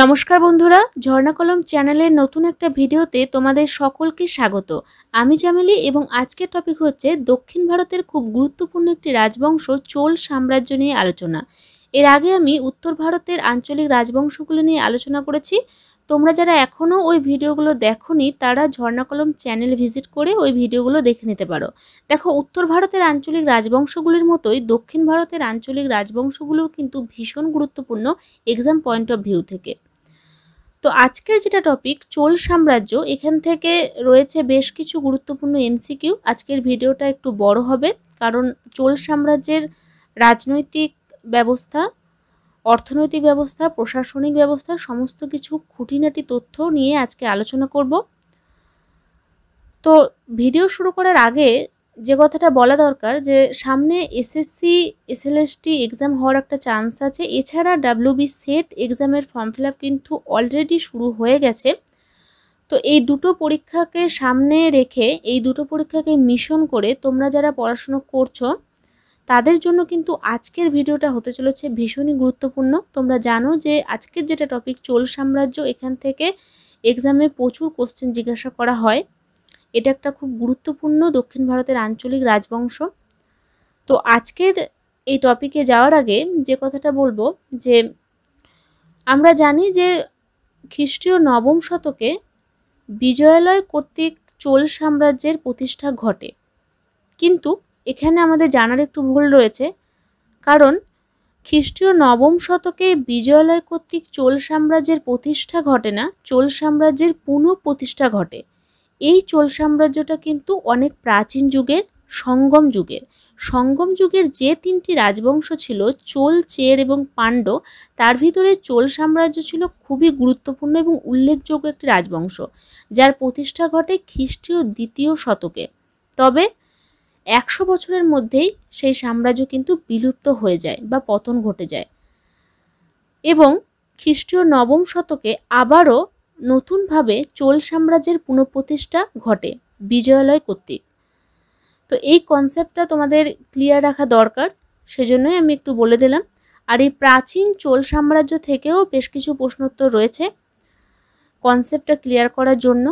নমস্কার বন্ধুরা ঝর্ণা কলম চ্যানেলের নতুন একটা ভিডিওতে তোমাদের সকলকে স্বাগত আমি জামেলি এবং আজকের টপিক হচ্ছে দক্ষিণ ভারতের খুব গুরুত্বপূর্ণ একটি রাজবংশ চোল সাম্রাজ্য নিয়ে আলোচনা এর আগে আমি উত্তর ভারতের আঞ্চলিক রাজবংশগুলো নিয়ে আলোচনা করেছি তোমরা যারা এখনও ওই ভিডিওগুলো দেখনি তারা ঝর্ণাকলম চ্যানেল ভিজিট করে ওই ভিডিওগুলো দেখে নিতে পারো দেখো উত্তর ভারতের আঞ্চলিক রাজবংশগুলির মতোই দক্ষিণ ভারতের আঞ্চলিক রাজবংশগুলোও কিন্তু ভীষণ গুরুত্বপূর্ণ এক্সাম পয়েন্ট অফ ভিউ থেকে তো আজকের যেটা টপিক চোল সাম্রাজ্য এখান থেকে রয়েছে বেশ কিছু গুরুত্বপূর্ণ এমসিকিউ আজকের ভিডিওটা একটু বড় হবে কারণ চোল সাম্রাজ্যের রাজনৈতিক ব্যবস্থা অর্থনৈতিক ব্যবস্থা প্রশাসনিক ব্যবস্থা সমস্ত কিছু খুঁটিনাটি তথ্য নিয়ে আজকে আলোচনা করব তো ভিডিও শুরু করার আগে যে কথাটা বলা দরকার যে সামনে এসএসসি এসএলএসটি এক্সাম হওয়ার একটা চান্স আছে এছাড়া ডাব্লিউবি সেট এক্সামের ফর্ম ফিল কিন্তু অলরেডি শুরু হয়ে গেছে তো এই দুটো পরীক্ষাকে সামনে রেখে এই দুটো পরীক্ষাকে মিশন করে তোমরা যারা পড়াশুনো করছো তাদের জন্য কিন্তু আজকের ভিডিওটা হতে চলেছে ভীষণই গুরুত্বপূর্ণ তোমরা জানো যে আজকের যেটা টপিক চোল সাম্রাজ্য এখান থেকে এক্সামে প্রচুর কোশ্চেন জিজ্ঞাসা করা হয় এটা একটা খুব গুরুত্বপূর্ণ দক্ষিণ ভারতের আঞ্চলিক রাজবংশ তো আজকের এই টপিকে যাওয়ার আগে যে কথাটা বলবো যে আমরা জানি যে খ্রিস্টীয় নবম শতকে বিজয়ালয় কর্তৃক চোল সাম্রাজ্যের প্রতিষ্ঠা ঘটে কিন্তু এখানে আমাদের জানার একটু ভুল রয়েছে কারণ খ্রিস্টীয় নবম শতকে বিজয়ালয় কর্তৃক চোল সাম্রাজ্যের প্রতিষ্ঠা ঘটে না চোল সাম্রাজ্যের পুনঃ প্রতিষ্ঠা ঘটে এই চোল সাম্রাজ্যটা কিন্তু অনেক প্রাচীন যুগের সঙ্গম যুগের সঙ্গম যুগের যে তিনটি রাজবংশ ছিল চোল চের এবং পাণ্ড তার ভিতরে চোল সাম্রাজ্য ছিল খুবই গুরুত্বপূর্ণ এবং উল্লেখযোগ্য একটি রাজবংশ যার প্রতিষ্ঠা ঘটে খ্রিস্টীয় দ্বিতীয় শতকে তবে একশো বছরের মধ্যেই সেই সাম্রাজ্য কিন্তু বিলুপ্ত হয়ে যায় বা পতন ঘটে যায় এবং খ্রিস্টীয় নবম শতকে আবারও নতুনভাবে চোল সাম্রাজ্যের পুনঃপ্রতিষ্ঠা ঘটে বিজয়ালয় কর্তৃক তো এই কনসেপ্টটা তোমাদের ক্লিয়ার রাখা দরকার সেজন্যই আমি একটু বলে দিলাম আর এই প্রাচীন চোল সাম্রাজ্য থেকেও বেশ কিছু প্রশ্নোত্তর রয়েছে কনসেপ্টটা ক্লিয়ার করার জন্য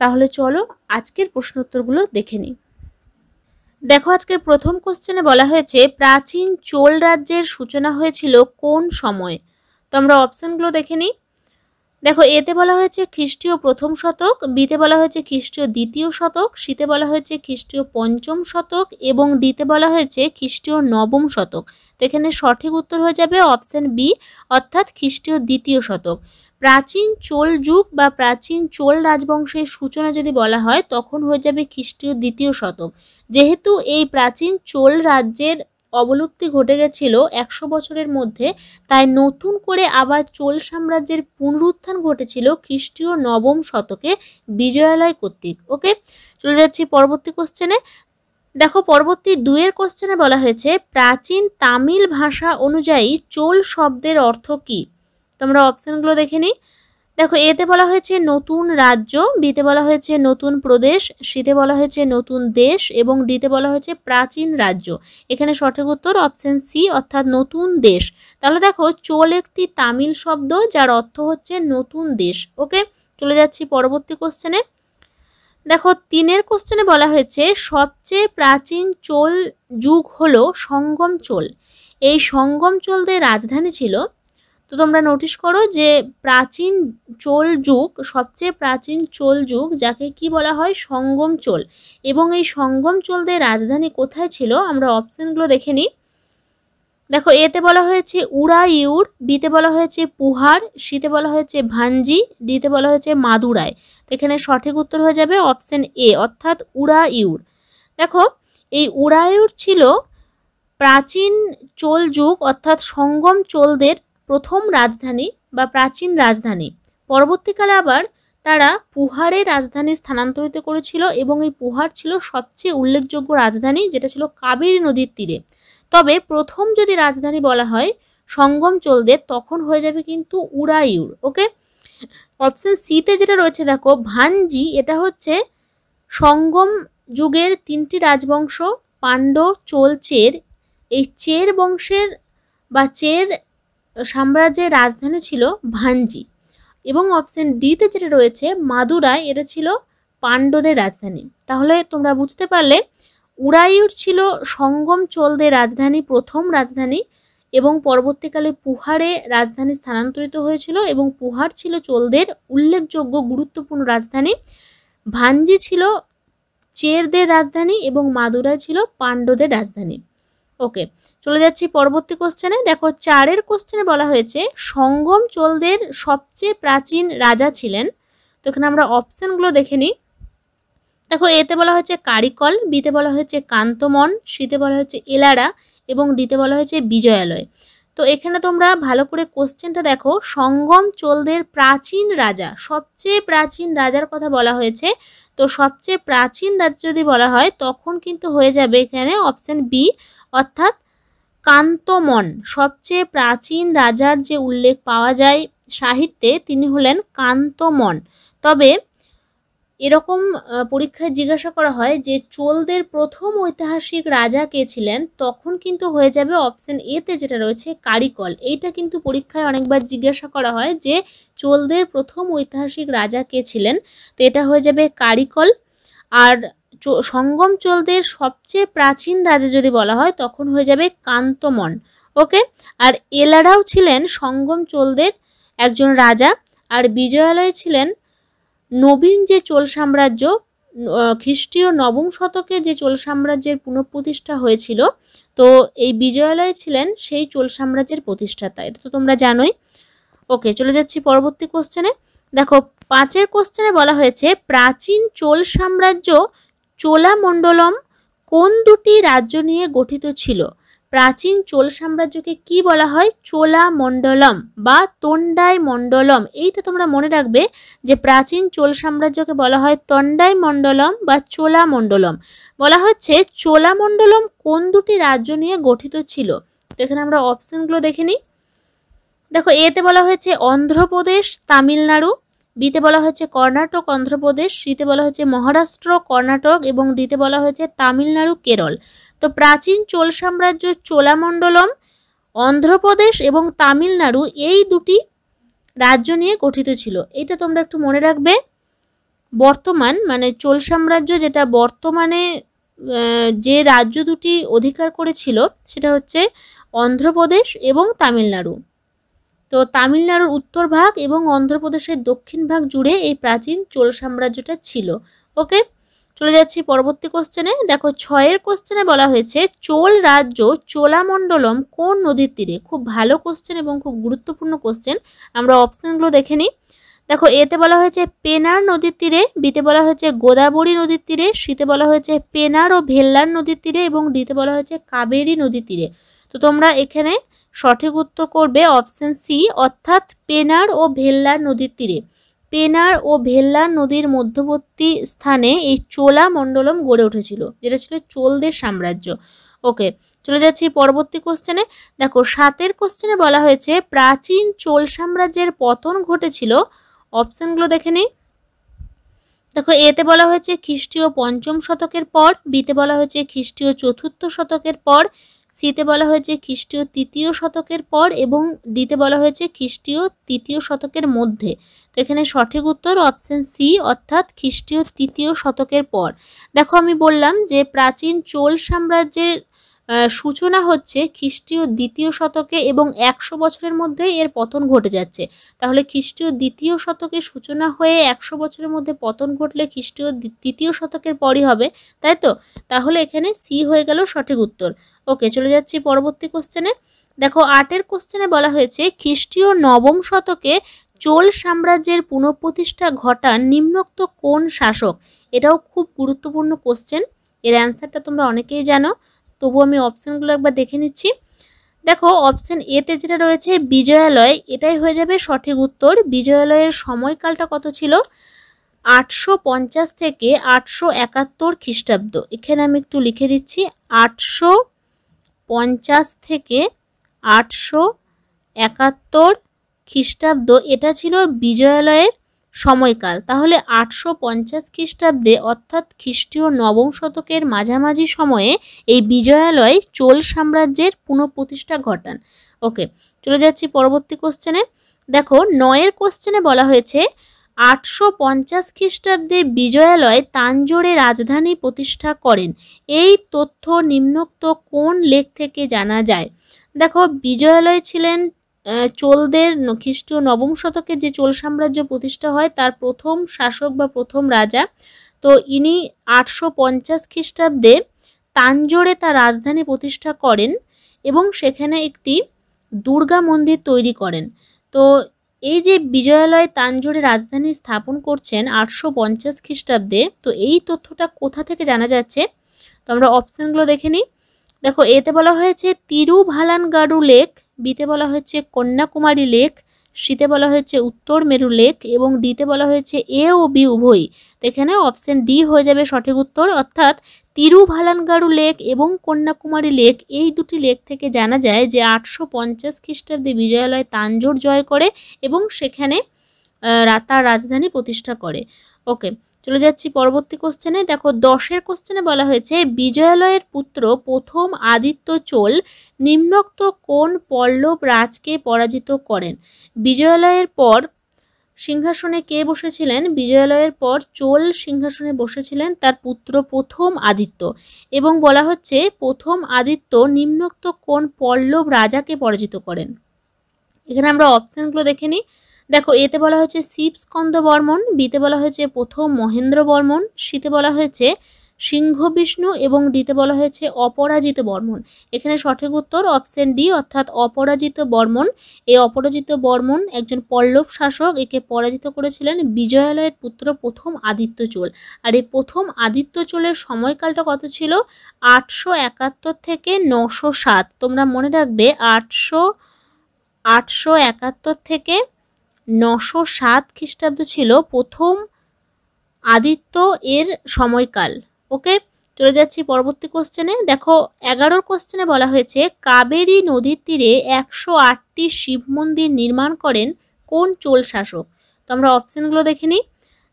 তাহলে চলো আজকের প্রশ্নোত্তরগুলো দেখে নিই দেখো আজকের প্রথম কোশ্চেনে বলা হয়েছে প্রাচীন চোল রাজ্যের সূচনা হয়েছিল কোন সময়ে তো আমরা অপশানগুলো দেখে নিই দেখো এতে বলা হয়েছে খ্রিস্টীয় প্রথম শতক বিতে বলা হয়েছে খ্রিস্টীয় দ্বিতীয় শতক শীতে বলা হয়েছে খ্রিস্টীয় পঞ্চম শতক এবং ডিতে বলা হয়েছে খ্রিস্টীয় নবম শতক তো এখানে সঠিক উত্তর হয়ে যাবে অপশান বি অর্থাৎ খ্রিস্টীয় দ্বিতীয় শতক প্রাচীন চোল যুগ বা প্রাচীন চোল রাজবংশের সূচনা যদি বলা হয় তখন হয়ে যাবে খ্রিস্টীয় দ্বিতীয় শতক যেহেতু এই প্রাচীন চোল রাজ্যের অবলুপ্তি ঘটে গেছিল একশো বছরের মধ্যে তাই নতুন করে আবার চোল সাম্রাজ্যের পুনরুত্থান ঘটেছিল খ্রিস্টীয় নবম শতকে বিজয়ালয় কর্তৃক ওকে চলে যাচ্ছি পরবর্তী কোশ্চেনে দেখো পরবর্তী দুয়ের কোশ্চেনে বলা হয়েছে প্রাচীন তামিল ভাষা অনুযায়ী চোল শব্দের অর্থ কী তোমরা অপশানগুলো দেখে নিই দেখো এতে বলা হয়েছে নতুন রাজ্য বিতে বলা হয়েছে নতুন প্রদেশ সিতে বলা হয়েছে নতুন দেশ এবং ডিতে বলা হয়েছে প্রাচীন রাজ্য এখানে সঠিক উত্তর অপশন সি অর্থাৎ নতুন দেশ তাহলে দেখো চোল একটি তামিল শব্দ যার অর্থ হচ্ছে নতুন দেশ ওকে চলে যাচ্ছি পরবর্তী কোশ্চেনে দেখো তিনের কোশ্চেনে বলা হয়েছে সবচেয়ে প্রাচীন চোল যুগ হলো সঙ্গম চোল এই সঙ্গম চোলদের রাজধানী ছিল তো তোমরা নোটিশ করো যে প্রাচীন চোল যুগ সবচেয়ে প্রাচীন চোল যুগ যাকে কি বলা হয় সঙ্গম চোল এবং এই সঙ্গম চোলদের রাজধানী কোথায় ছিল আমরা অপশানগুলো দেখে নিই দেখো এতে বলা হয়েছে ইউর বিতে বলা হয়েছে পুহার শীতে বলা হয়েছে ভাঞ্জি ডিতে বলা হয়েছে মাদুরায় তো এখানে সঠিক উত্তর হয়ে যাবে অপশান এ অর্থাৎ উড়াইউর দেখো এই উড়ায়ুর ছিল প্রাচীন চোল যুগ অর্থাৎ সঙ্গম চোলদের প্রথম রাজধানী বা প্রাচীন রাজধানী পরবর্তীকালে আবার তারা পুহারে রাজধানী স্থানান্তরিত করেছিল এবং এই পুহার ছিল সবচেয়ে উল্লেখযোগ্য রাজধানী যেটা ছিল কাবেরী নদীর তীরে তবে প্রথম যদি রাজধানী বলা হয় সঙ্গম চলদের তখন হয়ে যাবে কিন্তু উড়াইউর ওকে অপশান সিতে যেটা রয়েছে দেখো ভানজি এটা হচ্ছে সঙ্গম যুগের তিনটি রাজবংশ পাণ্ড চোল চের এই চের বংশের বা চের সাম্রাজ্যের রাজধানী ছিল ভাঞ্জি এবং অপশন ডিতে যেটা রয়েছে মাদুরাই এটা ছিল পাণ্ডদের রাজধানী তাহলে তোমরা বুঝতে পারলে উড়াইউর ছিল সঙ্গম চলদের রাজধানী প্রথম রাজধানী এবং পরবর্তীকালে পুহারে রাজধানী স্থানান্তরিত হয়েছিল এবং পুহার ছিল চোলদের উল্লেখযোগ্য গুরুত্বপূর্ণ রাজধানী ভাঞ্জি ছিল চেরদের রাজধানী এবং মাদুরা ছিল পাণ্ডদের রাজধানী ওকে চলে যাচ্ছি পরবর্তী কোশ্চেনে দেখো চারের কোশ্চেনে বলা হয়েছে সঙ্গম চোলদের সবচেয়ে প্রাচীন রাজা ছিলেন তো এখানে আমরা অপশানগুলো দেখে নিই দেখো এতে বলা হয়েছে কারিকল বিতে বলা হয়েছে কান্তমন সিতে বলা হয়েছে এলারা এবং ডিতে বলা হয়েছে বিজয়ালয় তো এখানে তোমরা ভালো করে কোশ্চেনটা দেখো সঙ্গম চোলদের প্রাচীন রাজা সবচেয়ে প্রাচীন রাজার কথা বলা হয়েছে তো সবচেয়ে প্রাচীন রাজা যদি বলা হয় তখন কিন্তু হয়ে যাবে এখানে অপশান বি অর্থাৎ কান্তমন সবচেয়ে প্রাচীন রাজার যে উল্লেখ পাওয়া যায় সাহিত্যে তিনি হলেন কান্তমন তবে এরকম পরীক্ষায় জিজ্ঞাসা করা হয় যে চোলদের প্রথম ঐতিহাসিক রাজা কে ছিলেন তখন কিন্তু হয়ে যাবে অপশন এতে যেটা রয়েছে কারিকল এইটা কিন্তু পরীক্ষায় অনেকবার জিজ্ঞাসা করা হয় যে চোলদের প্রথম ঐতিহাসিক রাজা কে ছিলেন তো এটা হয়ে যাবে কারিকল আর সঙ্গম চোলদের সবচেয়ে প্রাচীন রাজা যদি বলা হয় তখন হয়ে যাবে কান্তমন ওকে আর এলারাও ছিলেন সঙ্গম চোলদের একজন রাজা আর বিজয়ালয় ছিলেন নবীন যে চোল সাম্রাজ্য খ্রিস্টীয় নবম শতকে যে চোল সাম্রাজ্যের পুনঃপ্রতিষ্ঠা হয়েছিল তো এই বিজয়ালয় ছিলেন সেই চোল সাম্রাজ্যের প্রতিষ্ঠাতা এটা তো তোমরা জানোই ওকে চলে যাচ্ছি পরবর্তী কোশ্চেনে দেখো পাঁচের কোশ্চেনে বলা হয়েছে প্রাচীন চোল সাম্রাজ্য চোলামণ্ডলম কোন দুটি রাজ্য নিয়ে গঠিত ছিল প্রাচীন চোল সাম্রাজ্যকে কি বলা হয় চোলা বা তন্ডাই মণ্ডলম এইটা তোমরা মনে রাখবে যে প্রাচীন চোল সাম্রাজ্যকে বলা হয় তন্ডাই মণ্ডলম বা চোলা বলা হচ্ছে চোলা কোন দুটি রাজ্য নিয়ে গঠিত ছিল তো এখানে আমরা অপশানগুলো দেখে নিই দেখো এতে বলা হয়েছে অন্ধ্রপ্রদেশ তামিলনাড়ু বিতে বলা হয়েছে কর্ণাটক অন্ধ্রপ্রদেশ সিতে বলা হয়েছে মহারাষ্ট্র কর্ণাটক এবং ডিতে বলা হয়েছে তামিলনাড়ু কেরল তো প্রাচীন চোল সাম্রাজ্য চোলামণ্ডলম অন্ধ্রপ্রদেশ এবং তামিলনাড়ু এই দুটি রাজ্য নিয়ে গঠিত ছিল এটা তোমরা একটু মনে রাখবে বর্তমান মানে চোল সাম্রাজ্য যেটা বর্তমানে যে রাজ্য দুটি অধিকার করেছিল সেটা হচ্ছে অন্ধ্রপ্রদেশ এবং তামিলনাড়ু তো তামিলনাড়ুর উত্তর ভাগ এবং অন্ধ্রপ্রদেশের দক্ষিণ ভাগ জুড়ে এই প্রাচীন চোল সাম্রাজ্যটা ছিল ওকে চলে যাচ্ছি পরবর্তী কোশ্চেনে দেখো ছয়ের কোশ্চেনে বলা হয়েছে চোল রাজ্য চোলামণ্ডলম কোন নদীর তীরে খুব ভালো কোশ্চেন এবং খুব গুরুত্বপূর্ণ কোশ্চেন আমরা অপশানগুলো দেখে নিই দেখো এতে বলা হয়েছে পেনার নদীর তীরে বিতে বলা হয়েছে গোদাবরী নদীর তীরে শীতে বলা হয়েছে পেনার ও ভেল্লার নদীর তীরে এবং ডিতে বলা হয়েছে কাবেরী নদীর তীরে তো তোমরা এখানে সঠিক উত্তর করবে অপশন সি অর্থাৎ পেনার ও ভেল্লার নদীর তীরে পেনার ও ভেল্লার নদীর মধ্যবর্তী স্থানে এই চোলা মণ্ডলম গড়ে উঠেছিল যেটা ছিল চোলদের সাম্রাজ্য ওকে চলে যাচ্ছি পরবর্তী কোশ্চেনে দেখো সাতের কোশ্চেনে বলা হয়েছে প্রাচীন চোল সাম্রাজ্যের পতন ঘটেছিল অপশানগুলো দেখে নিই দেখো এতে বলা হয়েছে খ্রিস্টীয় পঞ্চম শতকের পর বিতে বলা হয়েছে খ্রিস্টীয় চতুর্থ শতকের পর সিতে বলা হয়েছে খ্রিস্টীয় তৃতীয় শতকের পর এবং ডিতে বলা হয়েছে খ্রিস্টীয় তৃতীয় শতকের মধ্যে তো এখানে সঠিক উত্তর অপশন সি অর্থাৎ খ্রিস্টীয় তৃতীয় শতকের পর দেখো আমি বললাম যে প্রাচীন চোল সাম্রাজ্যের সূচনা হচ্ছে খ্রিস্টীয় দ্বিতীয় শতকে এবং একশো বছরের মধ্যে এর পতন ঘটে যাচ্ছে তাহলে খ্রিস্টীয় দ্বিতীয় শতকে সূচনা হয়ে একশো বছরের মধ্যে পতন ঘটলে খ্রিস্টীয় তৃতীয় শতকের পরই হবে তাই তো তাহলে এখানে সি হয়ে গেল সঠিক উত্তর ওকে চলে যাচ্ছি পরবর্তী কোশ্চেনে দেখো আটের কোশ্চেনে বলা হয়েছে খ্রিস্টীয় নবম শতকে চোল সাম্রাজ্যের পুনঃপ্রতিষ্ঠা ঘটান নিম্নোক্ত কোন শাসক এটাও খুব গুরুত্বপূর্ণ কোশ্চেন এর অ্যান্সারটা তোমরা অনেকেই জানো তবু আমি অপশানগুলো একবার দেখে নিচ্ছি দেখো অপশান এতে যেটা রয়েছে বিজয়ালয় এটাই হয়ে যাবে সঠিক উত্তর বিজয়ালয়ের সময়কালটা কত ছিল আটশো পঞ্চাশ থেকে আটশো একাত্তর খ্রিস্টাব্দ এখানে আমি একটু লিখে দিচ্ছি আটশো পঞ্চাশ থেকে আটশো একাত্তর খ্রিস্টাব্দ এটা ছিল বিজয়ালয়ের সময়কাল তাহলে আটশো পঞ্চাশ খ্রিস্টাব্দে অর্থাৎ খ্রিস্টীয় নবম শতকের মাঝামাঝি সময়ে এই বিজয়ালয় চোল সাম্রাজ্যের পুনঃপ্রতিষ্ঠা ঘটান ওকে চলে যাচ্ছি পরবর্তী কোশ্চেনে দেখো নয়ের কোশ্চেনে বলা হয়েছে আটশো পঞ্চাশ খ্রিস্টাব্দে বিজয়ালয় তাঞ্জোরে রাজধানী প্রতিষ্ঠা করেন এই তথ্য নিম্নোক্ত কোন লেখ থেকে জানা যায় দেখো বিজয়ালয় ছিলেন চোলদের খ্রিস্টীয় নবম শতকে যে চোল সাম্রাজ্য প্রতিষ্ঠা হয় তার প্রথম শাসক বা প্রথম রাজা তো ইনি আটশো পঞ্চাশ খ্রিস্টাব্দে তাঞ্জোরে তার রাজধানী প্রতিষ্ঠা করেন এবং সেখানে একটি দুর্গা মন্দির তৈরি করেন তো এই যে বিজয়ালয় তাঞ্জোরে রাজধানী স্থাপন করছেন আটশো পঞ্চাশ খ্রিস্টাব্দে তো এই তথ্যটা কোথা থেকে জানা যাচ্ছে তো আমরা অপশানগুলো দেখে নিই দেখো এতে বলা হয়েছে তিরুভালানগাড়ু লেক বিতে বলা হয়েছে কন্যাকুমারী লেক শীতে বলা হয়েছে উত্তর মেরু লেক এবং ডিতে বলা হয়েছে এ ও বি উভয়ই তো এখানে অপশান ডি হয়ে যাবে সঠিক উত্তর অর্থাৎ তিরুভালানগাড়ু লেক এবং কন্যাকুমারী লেক এই দুটি লেক থেকে জানা যায় যে আটশো পঞ্চাশ খ্রিস্টাব্দে বিজয়ালয় তাঞ্জোর জয় করে এবং সেখানে তার রাজধানী প্রতিষ্ঠা করে ওকে চলে যাচ্ছি পরবর্তী কোশ্চেনে দেখো দশের কোশ্চেনে বলা হয়েছে বিজয়ালয়ের পুত্র প্রথম আদিত্য চোল নিম্নোক্ত কোন পল্লব রাজকে পরাজিত করেন বিজয়ালয়ের পর সিংহাসনে কে বসেছিলেন বিজয়ালয়ের পর চোল সিংহাসনে বসেছিলেন তার পুত্র প্রথম আদিত্য এবং বলা হচ্ছে প্রথম আদিত্য নিম্নোক্ত কোন পল্লব রাজাকে পরাজিত করেন এখানে আমরা অপশানগুলো দেখে নিই দেখো এতে বলা হয়েছে শিবস্কন্দ বর্মন বিতে বলা হয়েছে প্রথম মহেন্দ্র বর্মন শীতে বলা হয়েছে সিংহ বিষ্ণু এবং ডিতে বলা হয়েছে অপরাজিত বর্মন এখানে সঠিক উত্তর অপশন ডি অর্থাৎ অপরাজিত বর্মন এই অপরাজিত বর্মন একজন পল্লব শাসক একে পরাজিত করেছিলেন বিজয়ালয়ের পুত্র প্রথম আদিত্য চোল আর এই প্রথম আদিত্য চোলের সময়কালটা কত ছিল আটশো একাত্তর থেকে নশো সাত তোমরা মনে রাখবে আটশো আটশো একাত্তর থেকে নশো সাত খ্রিস্টাব্দ ছিল প্রথম আদিত্য এর সময়কাল ওকে চলে যাচ্ছি পরবর্তী কোশ্চেনে দেখো এগারোর কোশ্চেনে বলা হয়েছে কাবেরী নদীর তীরে একশো আটটি শিব মন্দির নির্মাণ করেন কোন চোল শাসক তো আমরা অপশানগুলো দেখে নিই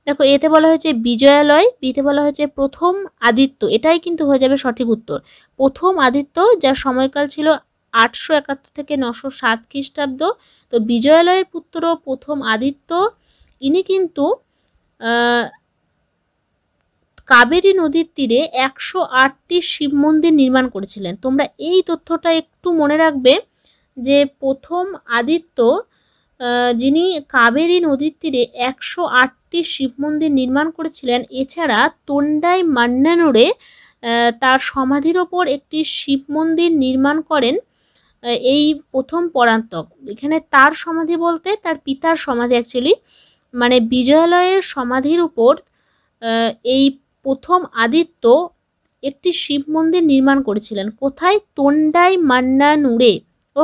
দেখো এতে বলা হয়েছে বিজয়ালয় বিতে বলা হয়েছে প্রথম আদিত্য এটাই কিন্তু হয়ে যাবে সঠিক উত্তর প্রথম আদিত্য যার সময়কাল ছিল আটশো একাত্তর থেকে নশো সাত খ্রিস্টাব্দ তো বিজয়ালয়ের পুত্র প্রথম আদিত্য ইনি কিন্তু কাবেরী নদীর তীরে একশো আটটি শিব মন্দির নির্মাণ করেছিলেন তোমরা এই তথ্যটা একটু মনে রাখবে যে প্রথম আদিত্য যিনি কাবেরী নদীর তীরে একশো আটটি শিব মন্দির নির্মাণ করেছিলেন এছাড়া তোন্ডাই মান্নানোরে তার সমাধির ওপর একটি শিব মন্দির নির্মাণ করেন এই প্রথম পরান্তক এখানে তার সমাধি বলতে তার পিতার সমাধি অ্যাকচুয়ালি মানে বিজয়ালয়ের সমাধির উপর এই প্রথম আদিত্য একটি শিব মন্দির নির্মাণ করেছিলেন কোথায় তোন্ডাই মান্নানুরে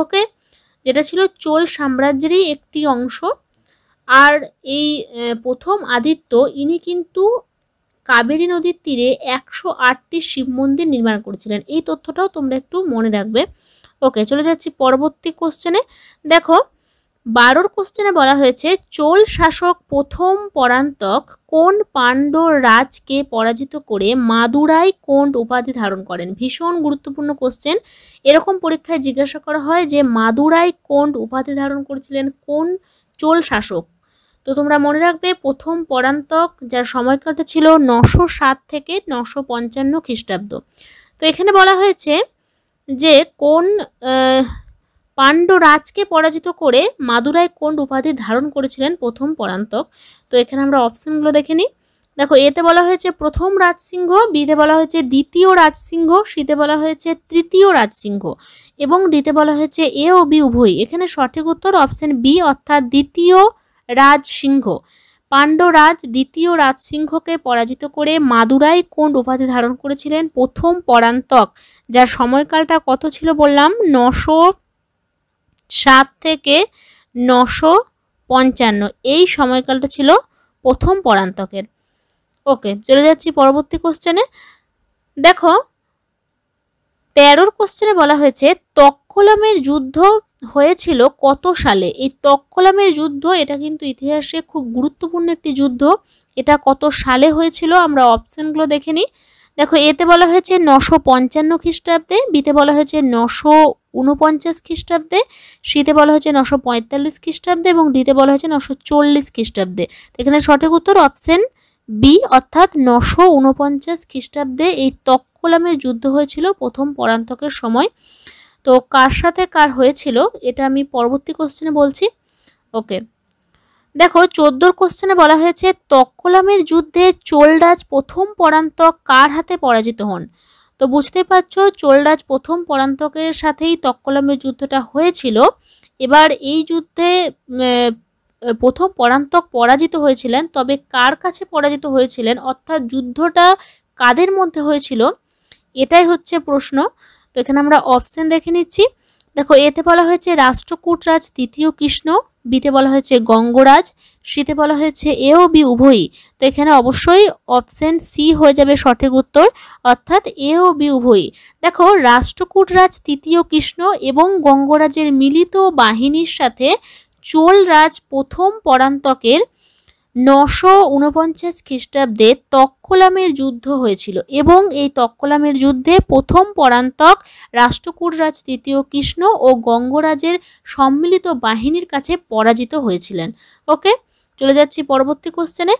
ওকে যেটা ছিল চোল সাম্রাজ্যেরই একটি অংশ আর এই প্রথম আদিত্য ইনি কিন্তু কাবেরী নদীর তীরে একশো আটটি শিব মন্দির নির্মাণ করেছিলেন এই তথ্যটাও তোমরা একটু মনে রাখবে ওকে চলে যাচ্ছি পরবর্তী কোশ্চেনে দেখো বারোর কোশ্চেনে বলা হয়েছে চোল শাসক প্রথম পরান্তক কোন পাণ্ড রাজকে পরাজিত করে মাদুরাই কোন উপাধি ধারণ করেন ভীষণ গুরুত্বপূর্ণ কোশ্চেন এরকম পরীক্ষায় জিজ্ঞাসা করা হয় যে মাদুরাই কোন উপাধি ধারণ করেছিলেন কোন চোল শাসক তো তোমরা মনে রাখবে প্রথম পরান্তক যার সময়কালটা ছিল নশো সাত থেকে নশো পঞ্চান্ন খ্রিস্টাব্দ তো এখানে বলা হয়েছে যে কোন পাণ্ডরাজকে পরাজিত করে মাদুরায় কোন উপাধি ধারণ করেছিলেন প্রথম পরান্তক তো এখানে আমরা অপশানগুলো দেখে নিই দেখো এতে বলা হয়েছে প্রথম রাজসিংহ বিতে বলা হয়েছে দ্বিতীয় রাজসিংহ সিতে বলা হয়েছে তৃতীয় রাজসিংহ এবং ডিতে বলা হয়েছে এ ও বি উভয় এখানে সঠিক উত্তর অপশন বি অর্থাৎ দ্বিতীয় রাজসিংহ পাণ্ডরাজ দ্বিতীয় রাজসিংহকে পরাজিত করে মাদুরাই কোন উপাধি ধারণ করেছিলেন প্রথম পরান্তক যার সময়কালটা কত ছিল বললাম নশো সাত থেকে নশো পঞ্চান্ন এই সময়কালটা ছিল প্রথম পরান্তকের ওকে চলে যাচ্ছি পরবর্তী কোশ্চেনে দেখো তেরোর কোশ্চেনে বলা হয়েছে তক্ষলামের যুদ্ধ হয়েছিল কত সালে এই তক্ষলামের যুদ্ধ এটা কিন্তু ইতিহাসে খুব গুরুত্বপূর্ণ একটি যুদ্ধ এটা কত সালে হয়েছিল আমরা অপশানগুলো দেখে নিই দেখো এতে বলা হয়েছে নশো পঞ্চান্ন খ্রিস্টাব্দে বিতে বলা হয়েছে নশো উনপঞ্চাশ খ্রিস্টাব্দে সিতে বলা হয়েছে নশো পঁয়তাল্লিশ খ্রিস্টাব্দে এবং ডিতে বলা হয়েছে নশো চল্লিশ খ্রিস্টাব্দে এখানে সঠিক উত্তর অপশন বি অর্থাৎ নশো উনপঞ্চাশ খ্রিস্টাব্দে এই তক্কোলামের যুদ্ধ হয়েছিল প্রথম পরান্তকের সময় তো কার সাথে কার হয়েছিল এটা আমি পরবর্তী কোশ্চেনে বলছি ওকে দেখো চোদ্দোর কোশ্চেনে বলা হয়েছে তক্কলামের যুদ্ধে চোলরাজ প্রথম পরান্তক কার হাতে পরাজিত হন তো বুঝতে পারছো চোলরাজ প্রথম পরান্তকের সাথেই তক্কলামের যুদ্ধটা হয়েছিল এবার এই যুদ্ধে প্রথম পরান্তক পরাজিত হয়েছিলেন তবে কার কাছে পরাজিত হয়েছিলেন অর্থাৎ যুদ্ধটা কাদের মধ্যে হয়েছিল এটাই হচ্ছে প্রশ্ন তো এখানে আমরা অপশন দেখে নিচ্ছি দেখো এতে বলা হয়েছে রাষ্ট্রকূটরাজ তৃতীয় কৃষ্ণ বিতে বলা হয়েছে গঙ্গরাজ শীতে বলা হয়েছে এ ও বি উভয়ই তো এখানে অবশ্যই অপশান সি হয়ে যাবে সঠিক উত্তর অর্থাৎ এ ও বি উভয়ই দেখো রাষ্ট্রকূটরাজ তৃতীয় কৃষ্ণ এবং গঙ্গরাজের মিলিত বাহিনীর সাথে চোল রাজ প্রথম পরান্তকের নশো উনপঞ্চাশ খ্রিস্টাব্দে তক্ষলামের যুদ্ধ হয়েছিল এবং এই তক্ষলামের যুদ্ধে প্রথম পরান্তক রাষ্ট্রকূটরাজ তৃতীয় কৃষ্ণ ও গঙ্গরাজের সম্মিলিত বাহিনীর কাছে পরাজিত হয়েছিলেন ওকে চলে যাচ্ছি পরবর্তী কোশ্চেনে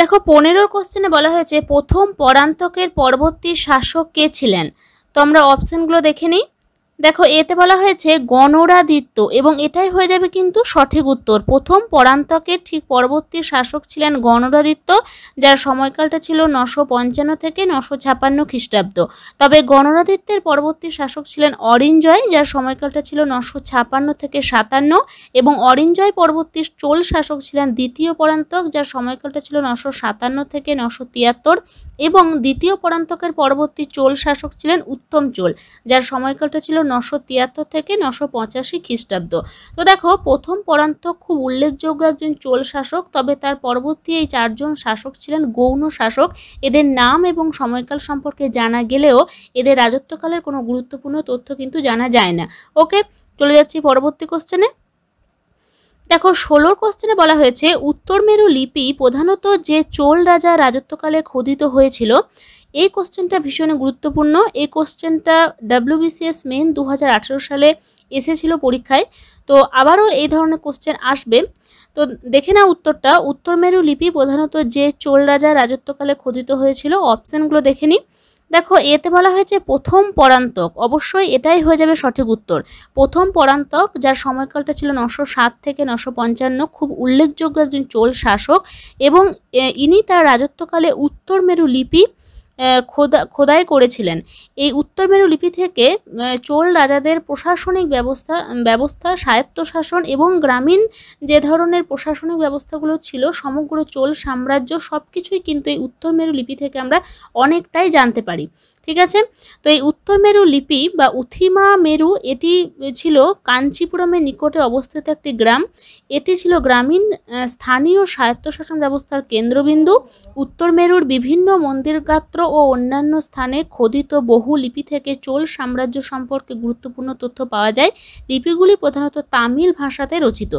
দেখো পনেরোর কোশ্চেনে বলা হয়েছে প্রথম পরান্তকের পরবর্তী শাসক কে ছিলেন তো আমরা অপশানগুলো দেখে নিই দেখো এতে বলা হয়েছে গণরাদিত্য এবং এটাই হয়ে যাবে কিন্তু সঠিক উত্তর প্রথম পরান্তকের ঠিক পরবর্তী শাসক ছিলেন গণরাদিত্য যার সময়কালটা ছিল নশো পঞ্চান্ন থেকে নশো ছাপান্ন খ্রিস্টাব্দ তবে গণরাদিত্যের পরবর্তী শাসক ছিলেন অরিঞ্জয় যার সময়কালটা ছিল নশো ছাপান্ন থেকে সাতান্ন এবং অরিঞ্জয় পরবর্তী চোল শাসক ছিলেন দ্বিতীয় পরান্তক যার সময়কালটা ছিল নশো সাতান্ন থেকে নশো তিয়াত্তর এবং দ্বিতীয় পরান্তকের পরবর্তী চোল শাসক ছিলেন উত্তম চোল যার সময়কালটা ছিল নশো তিয়াত্তর থেকে নশো পঁচাশি খ্রিস্টাব্দ তো দেখো প্রথম পরান্ত খুব উল্লেখযোগ্য একজন চোল শাসক তবে তার পরবর্তী এই চারজন শাসক ছিলেন গৌণ শাসক এদের নাম এবং সময়কাল সম্পর্কে জানা গেলেও এদের রাজত্বকালের কোনো গুরুত্বপূর্ণ তথ্য কিন্তু জানা যায় না ওকে চলে যাচ্ছি পরবর্তী কোশ্চেনে দেখো ষোলোর কোশ্চেনে বলা হয়েছে উত্তর মেরু লিপি প্রধানত যে চোল রাজা রাজত্বকালে খোদিত হয়েছিল এই কোশ্চেনটা ভীষণ গুরুত্বপূর্ণ এই কোশ্চেনটা ডাব্লিউবিসিএস মেন দু সালে এসেছিল পরীক্ষায় তো আবারও এই ধরনের কোশ্চেন আসবে তো দেখে না উত্তরটা উত্তর মেরু লিপি প্রধানত যে চোল রাজা রাজত্বকালে খোদিত হয়েছিল অপশানগুলো দেখে নিই দেখো এতে বলা হয়েছে প্রথম পরান্তক অবশ্যই এটাই হয়ে যাবে সঠিক উত্তর প্রথম পরান্তক যার সময়কালটা ছিল নশো সাত থেকে নশো পঞ্চান্ন খুব উল্লেখযোগ্য একজন চোল শাসক এবং ইনি তার রাজত্বকালে উত্তর মেরু লিপি খোদা খোদাই করেছিলেন এই উত্তর মেরু লিপি থেকে চোল রাজাদের প্রশাসনিক ব্যবস্থা ব্যবস্থা স্বায়ত্তশাসন এবং গ্রামীণ যে ধরনের প্রশাসনিক ব্যবস্থাগুলো ছিল সমগ্র চোল সাম্রাজ্য সব কিছুই কিন্তু এই উত্তর মেরু লিপি থেকে আমরা অনেকটাই জানতে পারি ঠিক আছে তো এই উত্তর মেরু লিপি বা উথিমা মেরু এটি ছিল কাঞ্চিপুরমের নিকটে অবস্থিত একটি গ্রাম এটি ছিল গ্রামীণ স্থানীয় স্বায়ত্তশাসন ব্যবস্থার কেন্দ্রবিন্দু উত্তর মেরুর বিভিন্ন মন্দিরগাত্র ও অন্যান্য স্থানে খোদিত বহু লিপি থেকে চোল সাম্রাজ্য সম্পর্কে গুরুত্বপূর্ণ তথ্য পাওয়া যায় লিপিগুলি প্রধানত তামিল ভাষাতে রচিত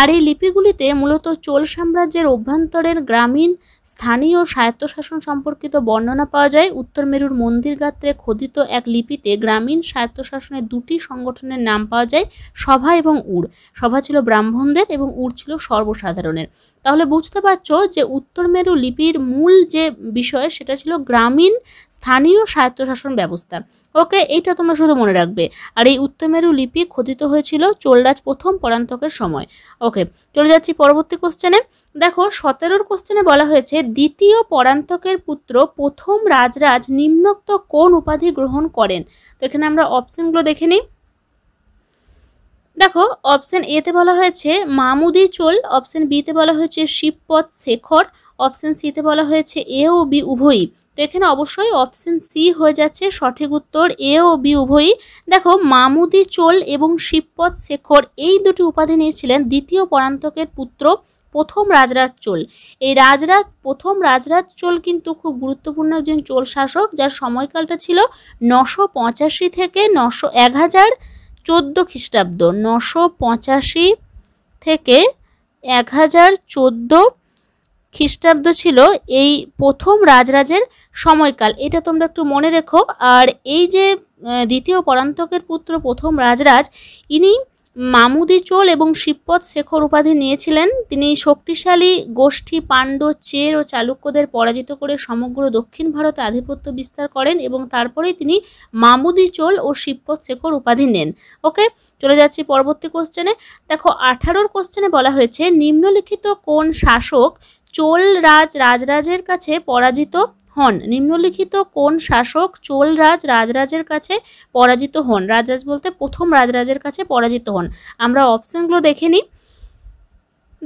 আর এই লিপিগুলিতে মূলত চোল সাম্রাজ্যের অভ্যন্তরের গ্রামীণ স্থানীয় স্বায়ত্তশাসন সম্পর্কিত বর্ণনা পাওয়া যায় উত্তর মেরুর মন্দির গাত্রে খোদিত এক লিপিতে গ্রামীণ স্বায়ত্তশাসনের দুটি সংগঠনের নাম পাওয়া যায় সভা এবং উড় সভা ছিল ব্রাহ্মণদের এবং উড় ছিল সর্বসাধারণের তাহলে বুঝতে পারছো যে উত্তর মেরু লিপির মূল যে বিষয় সেটা ছিল গ্রামীণ স্থানীয় স্বায়ত্তশাসন ব্যবস্থা ওকে এইটা তোমরা শুধু মনে রাখবে আর এই উত্তমেরু লিপি খোদিত হয়েছিল চোলরাজ প্রথম পরান্তকের সময় ওকে চলে যাচ্ছি পরবর্তী কোশ্চেনে দেখো সতেরোর কোশ্চেনে বলা হয়েছে দ্বিতীয় পরান্তকের পুত্র প্রথম রাজরাজ নিম্নোক্ত কোন উপাধি গ্রহণ করেন তো এখানে আমরা অপশনগুলো দেখে নিই দেখো অপশান এতে বলা হয়েছে মামুদি চোল অপশান বিতে বলা হয়েছে শিবপথ শেখর অপশান সিতে বলা হয়েছে এ ও বি উভয়ই তো এখানে অবশ্যই অপশান সি হয়ে যাচ্ছে সঠিক উত্তর এ ও বি উভয়ই দেখো মামুদি চোল এবং শিবপথ শেখর এই দুটি উপাধি নিয়েছিলেন দ্বিতীয় পরান্তকের পুত্র প্রথম রাজরাজ চোল এই রাজরাজ প্রথম রাজরাজ চোল কিন্তু খুব গুরুত্বপূর্ণ একজন চোল শাসক যার সময়কালটা ছিল নশো পঁচাশি থেকে নশো এক হাজার চোদ্দো খ্রিস্টাব্দ নশো পঁচাশি থেকে এক হাজার চোদ্দো খ্রিস্টাব্দ ছিল এই প্রথম রাজরাজের সময়কাল এটা তোমরা একটু মনে রেখো আর এই যে দ্বিতীয় পরান্তকের পুত্র প্রথম রাজরাজ ইনি মামুদি চোল এবং শিবপদ শেখর উপাধি নিয়েছিলেন তিনি শক্তিশালী গোষ্ঠী পাণ্ড চের ও চালুক্যদের পরাজিত করে সমগ্র দক্ষিণ ভারতে আধিপত্য বিস্তার করেন এবং তারপরেই তিনি মামুদি চোল ও শিবপদ শেখর উপাধি নেন ওকে চলে যাচ্ছি পরবর্তী কোশ্চেনে দেখো আঠারোর কোশ্চেনে বলা হয়েছে নিম্নলিখিত কোন শাসক চোল রাজ রাজরাজের কাছে পরাজিত হন নিম্নলিখিত কোন শাসক চোল রাজ রাজরাজের কাছে পরাজিত হন রাজরাজ বলতে প্রথম রাজরাজের কাছে পরাজিত হন আমরা অপশানগুলো দেখে নিই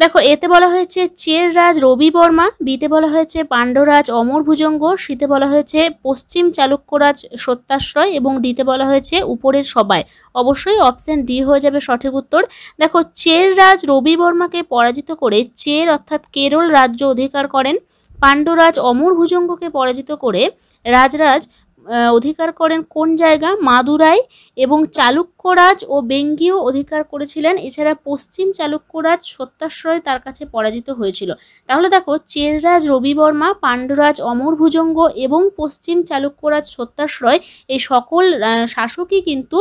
দেখো এতে বলা হয়েছে চের রাজ রবি বর্মা বিতে বলা হয়েছে পাণ্ডরাজ অমর ভুজঙ্গ শীতে বলা হয়েছে পশ্চিম চালুক্যরাজ সত্যাশ্রয় এবং ডিতে বলা হয়েছে উপরের সবাই অবশ্যই অপশান ডি হয়ে যাবে সঠিক উত্তর দেখো চের রাজ রবি বর্মাকে পরাজিত করে চের অর্থাৎ কেরল রাজ্য অধিকার করেন পাণ্ডরাজ অমর ভুজঙ্গকে পরাজিত করে রাজরাজ অধিকার করেন কোন জায়গা মাদুরাই এবং চালুক্যরাজ ও বেঙ্গিও অধিকার করেছিলেন এছাড়া পশ্চিম চালুক্যরাজ সত্যাশ্রয় তার কাছে পরাজিত হয়েছিল তাহলে দেখো চেররাজ রবিবর্মা পাণ্ডরাজ অমর ভুজঙ্গ এবং পশ্চিম চালুক্যরাজ সত্যাশ্রয় এই সকল শাসকই কিন্তু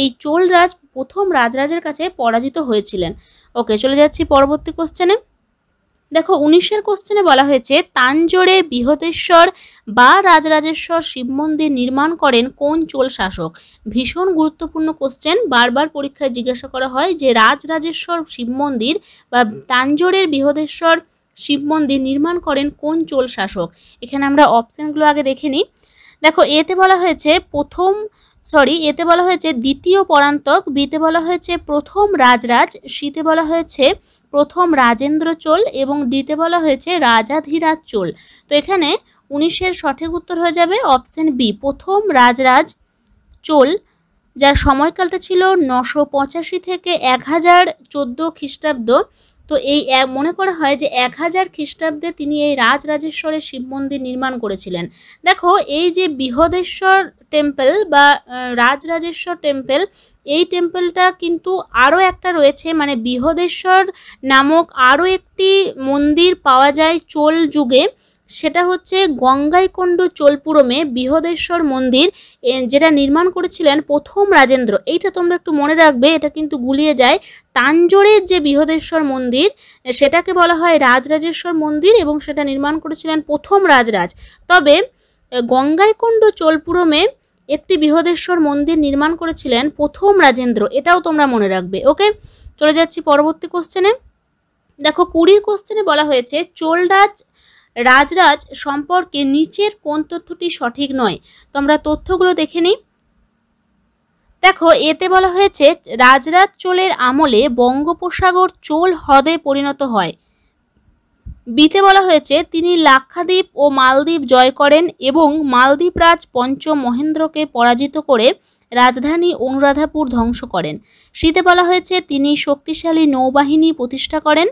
এই চোলরাজ প্রথম রাজরাজের কাছে পরাজিত হয়েছিলেন ওকে চলে যাচ্ছি পরবর্তী কোশ্চেনে দেখো উনিশের কোশ্চেনে বলা হয়েছে তানজোড়ে বৃহতেশ্বর বা রাজরাজেশ্বর শিব মন্দির নির্মাণ করেন কোন চোল শাসক ভীষণ গুরুত্বপূর্ণ কোশ্চেন বারবার পরীক্ষায় জিজ্ঞাসা করা হয় যে রাজরাজেশ্বর শিব মন্দির বা তানজোড়ের বৃহতেশ্বর শিব মন্দির নির্মাণ করেন কোন চোল শাসক এখানে আমরা অপশানগুলো আগে দেখে নিই দেখো এতে বলা হয়েছে প্রথম সরি এতে বলা হয়েছে দ্বিতীয় পরান্তক বিতে বলা হয়েছে প্রথম রাজরাজ শীতে বলা হয়েছে প্রথম রাজেন্দ্র চোল এবং ডিতে বলা হয়েছে রাজাধিরাজ চোল তো এখানে উনিশের সঠিক উত্তর হয়ে যাবে অপশন বি প্রথম রাজরাজ চোল যার সময়কালটা ছিল নশো পঁচাশি থেকে এক হাজার চোদ্দো খ্রিস্টাব্দ তো এই মনে করা হয় যে এক হাজার খ্রিস্টাব্দে তিনি এই রাজরাজেশ্বরের শিব মন্দির নির্মাণ করেছিলেন দেখো এই যে বৃহদেশ্বর টেম্পল বা রাজরাজেশ্বর টেম্পল এই টেম্পলটা কিন্তু আরও একটা রয়েছে মানে বৃহদেশ্বর নামক আরও একটি মন্দির পাওয়া যায় চোল যুগে সেটা হচ্ছে গঙ্গাইকুণ্ড চোলপুরমে বৃহদেশ্বর মন্দির যেটা নির্মাণ করেছিলেন প্রথম রাজেন্দ্র এইটা তোমরা একটু মনে রাখবে এটা কিন্তু গুলিয়ে যায় তাঞ্জোরের যে বৃহদেশ্বর মন্দির সেটাকে বলা হয় রাজরাজেশ্বর মন্দির এবং সেটা নির্মাণ করেছিলেন প্রথম রাজরাজ তবে গঙ্গাইকুণ্ড চোলপুরমে একটি বৃহদেশ্বর মন্দির নির্মাণ করেছিলেন প্রথম রাজেন্দ্র এটাও তোমরা মনে রাখবে ওকে চলে যাচ্ছি পরবর্তী কোশ্চেনে দেখো কুড়ির কোশ্চেনে বলা হয়েছে চোলরাজ রাজরাজ সম্পর্কে নিচের কোন তথ্যটি সঠিক নয় তোমরা তথ্যগুলো দেখে নিই দেখো এতে বলা হয়েছে রাজরাজ চোলের আমলে বঙ্গোপসাগর চোল হ্রদে পরিণত হয় বিতে বলা হয়েছে তিনি লাক্ষাদ্বীপ ও মালদ্বীপ জয় করেন এবং মালদ্বীপ রাজ পঞ্চম মহেন্দ্রকে পরাজিত করে রাজধানী অনুরাধাপুর ধ্বংস করেন শীতে বলা হয়েছে তিনি শক্তিশালী নৌবাহিনী প্রতিষ্ঠা করেন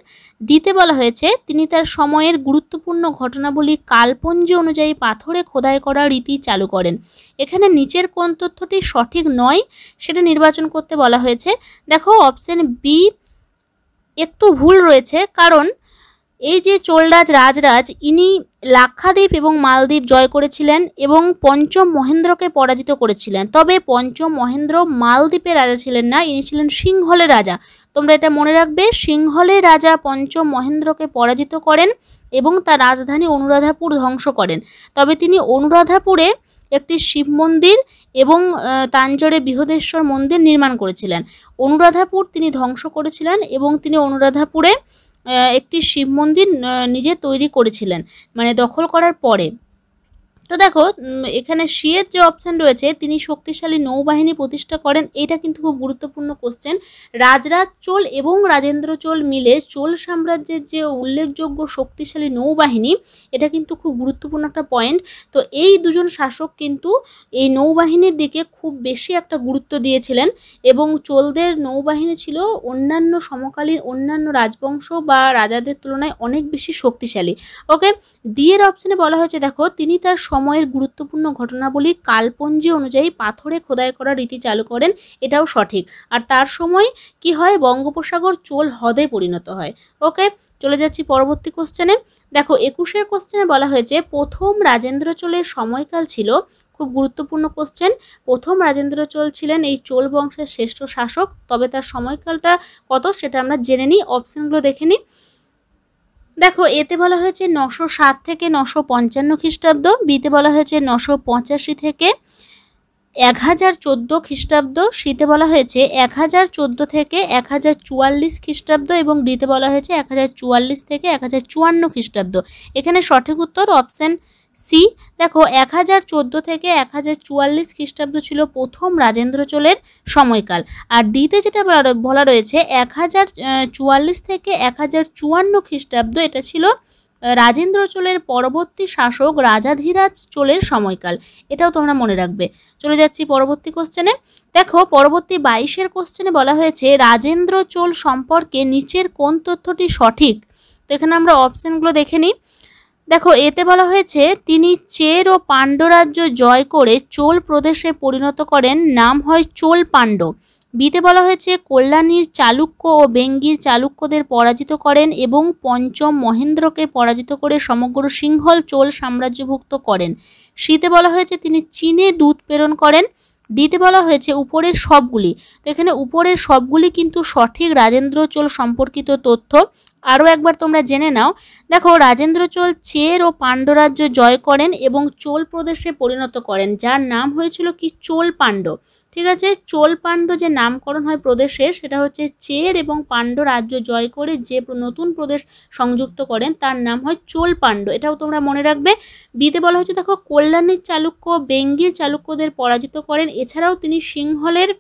দিতে বলা হয়েছে তিনি তার সময়ের গুরুত্বপূর্ণ ঘটনাবলী কালপঞ্জি অনুযায়ী পাথরে খোদাই করা রীতি চালু করেন এখানে নিচের কোন তথ্যটি সঠিক নয় সেটা নির্বাচন করতে বলা হয়েছে দেখো অপশন বি একটু ভুল রয়েছে কারণ এই যে চোলরাজ রাজরাজ ইনি লাক্ষাদ্বীপ এবং মালদ্বীপ জয় করেছিলেন এবং পঞ্চম মহেন্দ্রকে পরাজিত করেছিলেন তবে পঞ্চম মহেন্দ্র মালদ্বীপের রাজা ছিলেন না ইনি ছিলেন সিংহলের রাজা তোমরা এটা মনে রাখবে সিংহলের রাজা পঞ্চম মহেন্দ্রকে পরাজিত করেন এবং তার রাজধানী অনুরাধাপুর ধ্বংস করেন তবে তিনি অনুরাধাপুরে একটি শিব মন্দির এবং তাঞ্জরে বৃহদেশ্বর মন্দির নির্মাণ করেছিলেন অনুরাধাপুর তিনি ধ্বংস করেছিলেন এবং তিনি অনুরাধাপুরে একটি শিব মন্দির নিজে তৈরি করেছিলেন মানে দখল করার পরে তো দেখো এখানে শিয়ের যে অপশান রয়েছে তিনি শক্তিশালী নৌবাহিনী প্রতিষ্ঠা করেন এটা কিন্তু খুব গুরুত্বপূর্ণ কোশ্চেন রাজরাজ চোল এবং রাজেন্দ্র চোল মিলে চোল সাম্রাজ্যের যে উল্লেখযোগ্য শক্তিশালী নৌবাহিনী এটা কিন্তু খুব গুরুত্বপূর্ণ একটা পয়েন্ট তো এই দুজন শাসক কিন্তু এই নৌবাহিনীর দিকে খুব বেশি একটা গুরুত্ব দিয়েছিলেন এবং চোলদের নৌবাহিনী ছিল অন্যান্য সমকালীন অন্যান্য রাজবংশ বা রাজাদের তুলনায় অনেক বেশি শক্তিশালী ওকে ডি এর অপশানে বলা হয়েছে দেখো তিনি তার সময়ের গুরুত্বপূর্ণ ঘটনাবলী কালপঞ্জি অনুযায়ী পাথরে খোদাই করা রীতি চালু করেন এটাও সঠিক আর তার সময় কি হয় বঙ্গোপসাগর চোল হ্রদে পরিণত হয় ওকে চলে যাচ্ছি পরবর্তী কোশ্চেনে দেখো একুশের কোশ্চেনে বলা হয়েছে প্রথম রাজেন্দ্র চোলের সময়কাল ছিল খুব গুরুত্বপূর্ণ কোশ্চেন প্রথম রাজেন্দ্র চোল ছিলেন এই চোল বংশের শ্রেষ্ঠ শাসক তবে তার সময়কালটা কত সেটা আমরা জেনে নিই অপশানগুলো দেখে নিই দেখো এতে বলা হয়েছে নশো সাত থেকে নশো পঞ্চান্ন খ্রিস্টাব্দ বিতে বলা হয়েছে নশো পঁচাশি থেকে এক হাজার চোদ্দো খ্রিস্টাব্দ শীতে বলা হয়েছে এক হাজার চোদ্দো থেকে এক হাজার চুয়াল্লিশ খ্রিস্টাব্দ এবং ডিতে বলা হয়েছে এক হাজার চুয়াল্লিশ থেকে এক হাজার চুয়ান্ন খ্রিস্টাব্দ এখানে সঠিক উত্তর অপশান সি দেখো এক হাজার চোদ্দো থেকে এক হাজার চুয়াল্লিশ খ্রিস্টাব্দ ছিল প্রথম রাজেন্দ্র চোলের সময়কাল আর ডিতে যেটা বলা রয়েছে এক হাজার চুয়াল্লিশ থেকে এক হাজার চুয়ান্ন খ্রিস্টাব্দ এটা ছিল রাজেন্দ্র চোলের পরবর্তী শাসক রাজাধিরাজ চোলের সময়কাল এটাও তোমরা মনে রাখবে চলে যাচ্ছি পরবর্তী কোশ্চেনে দেখো পরবর্তী বাইশের কোশ্চেনে বলা হয়েছে রাজেন্দ্র চোল সম্পর্কে নিচের কোন তথ্যটি সঠিক তো এখানে আমরা অপশানগুলো দেখে নিই দেখো এতে বলা হয়েছে তিনি চের ও পাণ্ডরাজ্য জয় করে চোল প্রদেশে পরিণত করেন নাম হয় চোল পাণ্ড বিতে বলা হয়েছে কল্যাণীর চালুক্য ও বেঙ্গির চালুক্যদের পরাজিত করেন এবং পঞ্চম মহেন্দ্রকে পরাজিত করে সমগ্র সিংহল চোল সাম্রাজ্যভুক্ত করেন শীতে বলা হয়েছে তিনি চীনে দুধ প্রেরণ করেন ডিতে বলা হয়েছে উপরের সবগুলি তো এখানে উপরের সবগুলি কিন্তু সঠিক রাজেন্দ্র চোল সম্পর্কিত তথ্য আরও একবার তোমরা জেনে নাও দেখো রাজেন্দ্র চোল চের ও পাণ্ডরাজ্য জয় করেন এবং চোল প্রদেশে পরিণত করেন যার নাম হয়েছিল কি চোল পাণ্ড ঠিক আছে চোল পাণ্ড যে নামকরণ হয় প্রদেশের সেটা হচ্ছে চের এবং পাণ্ড রাজ্য জয় করে যে নতুন প্রদেশ সংযুক্ত করেন তার নাম হয় চোল পাণ্ড এটাও তোমরা মনে রাখবে বিতে বলা হচ্ছে দেখো কল্যাণীর চালুক্য বেঙ্গির চালুক্যদের পরাজিত করেন এছাড়াও তিনি সিংহলের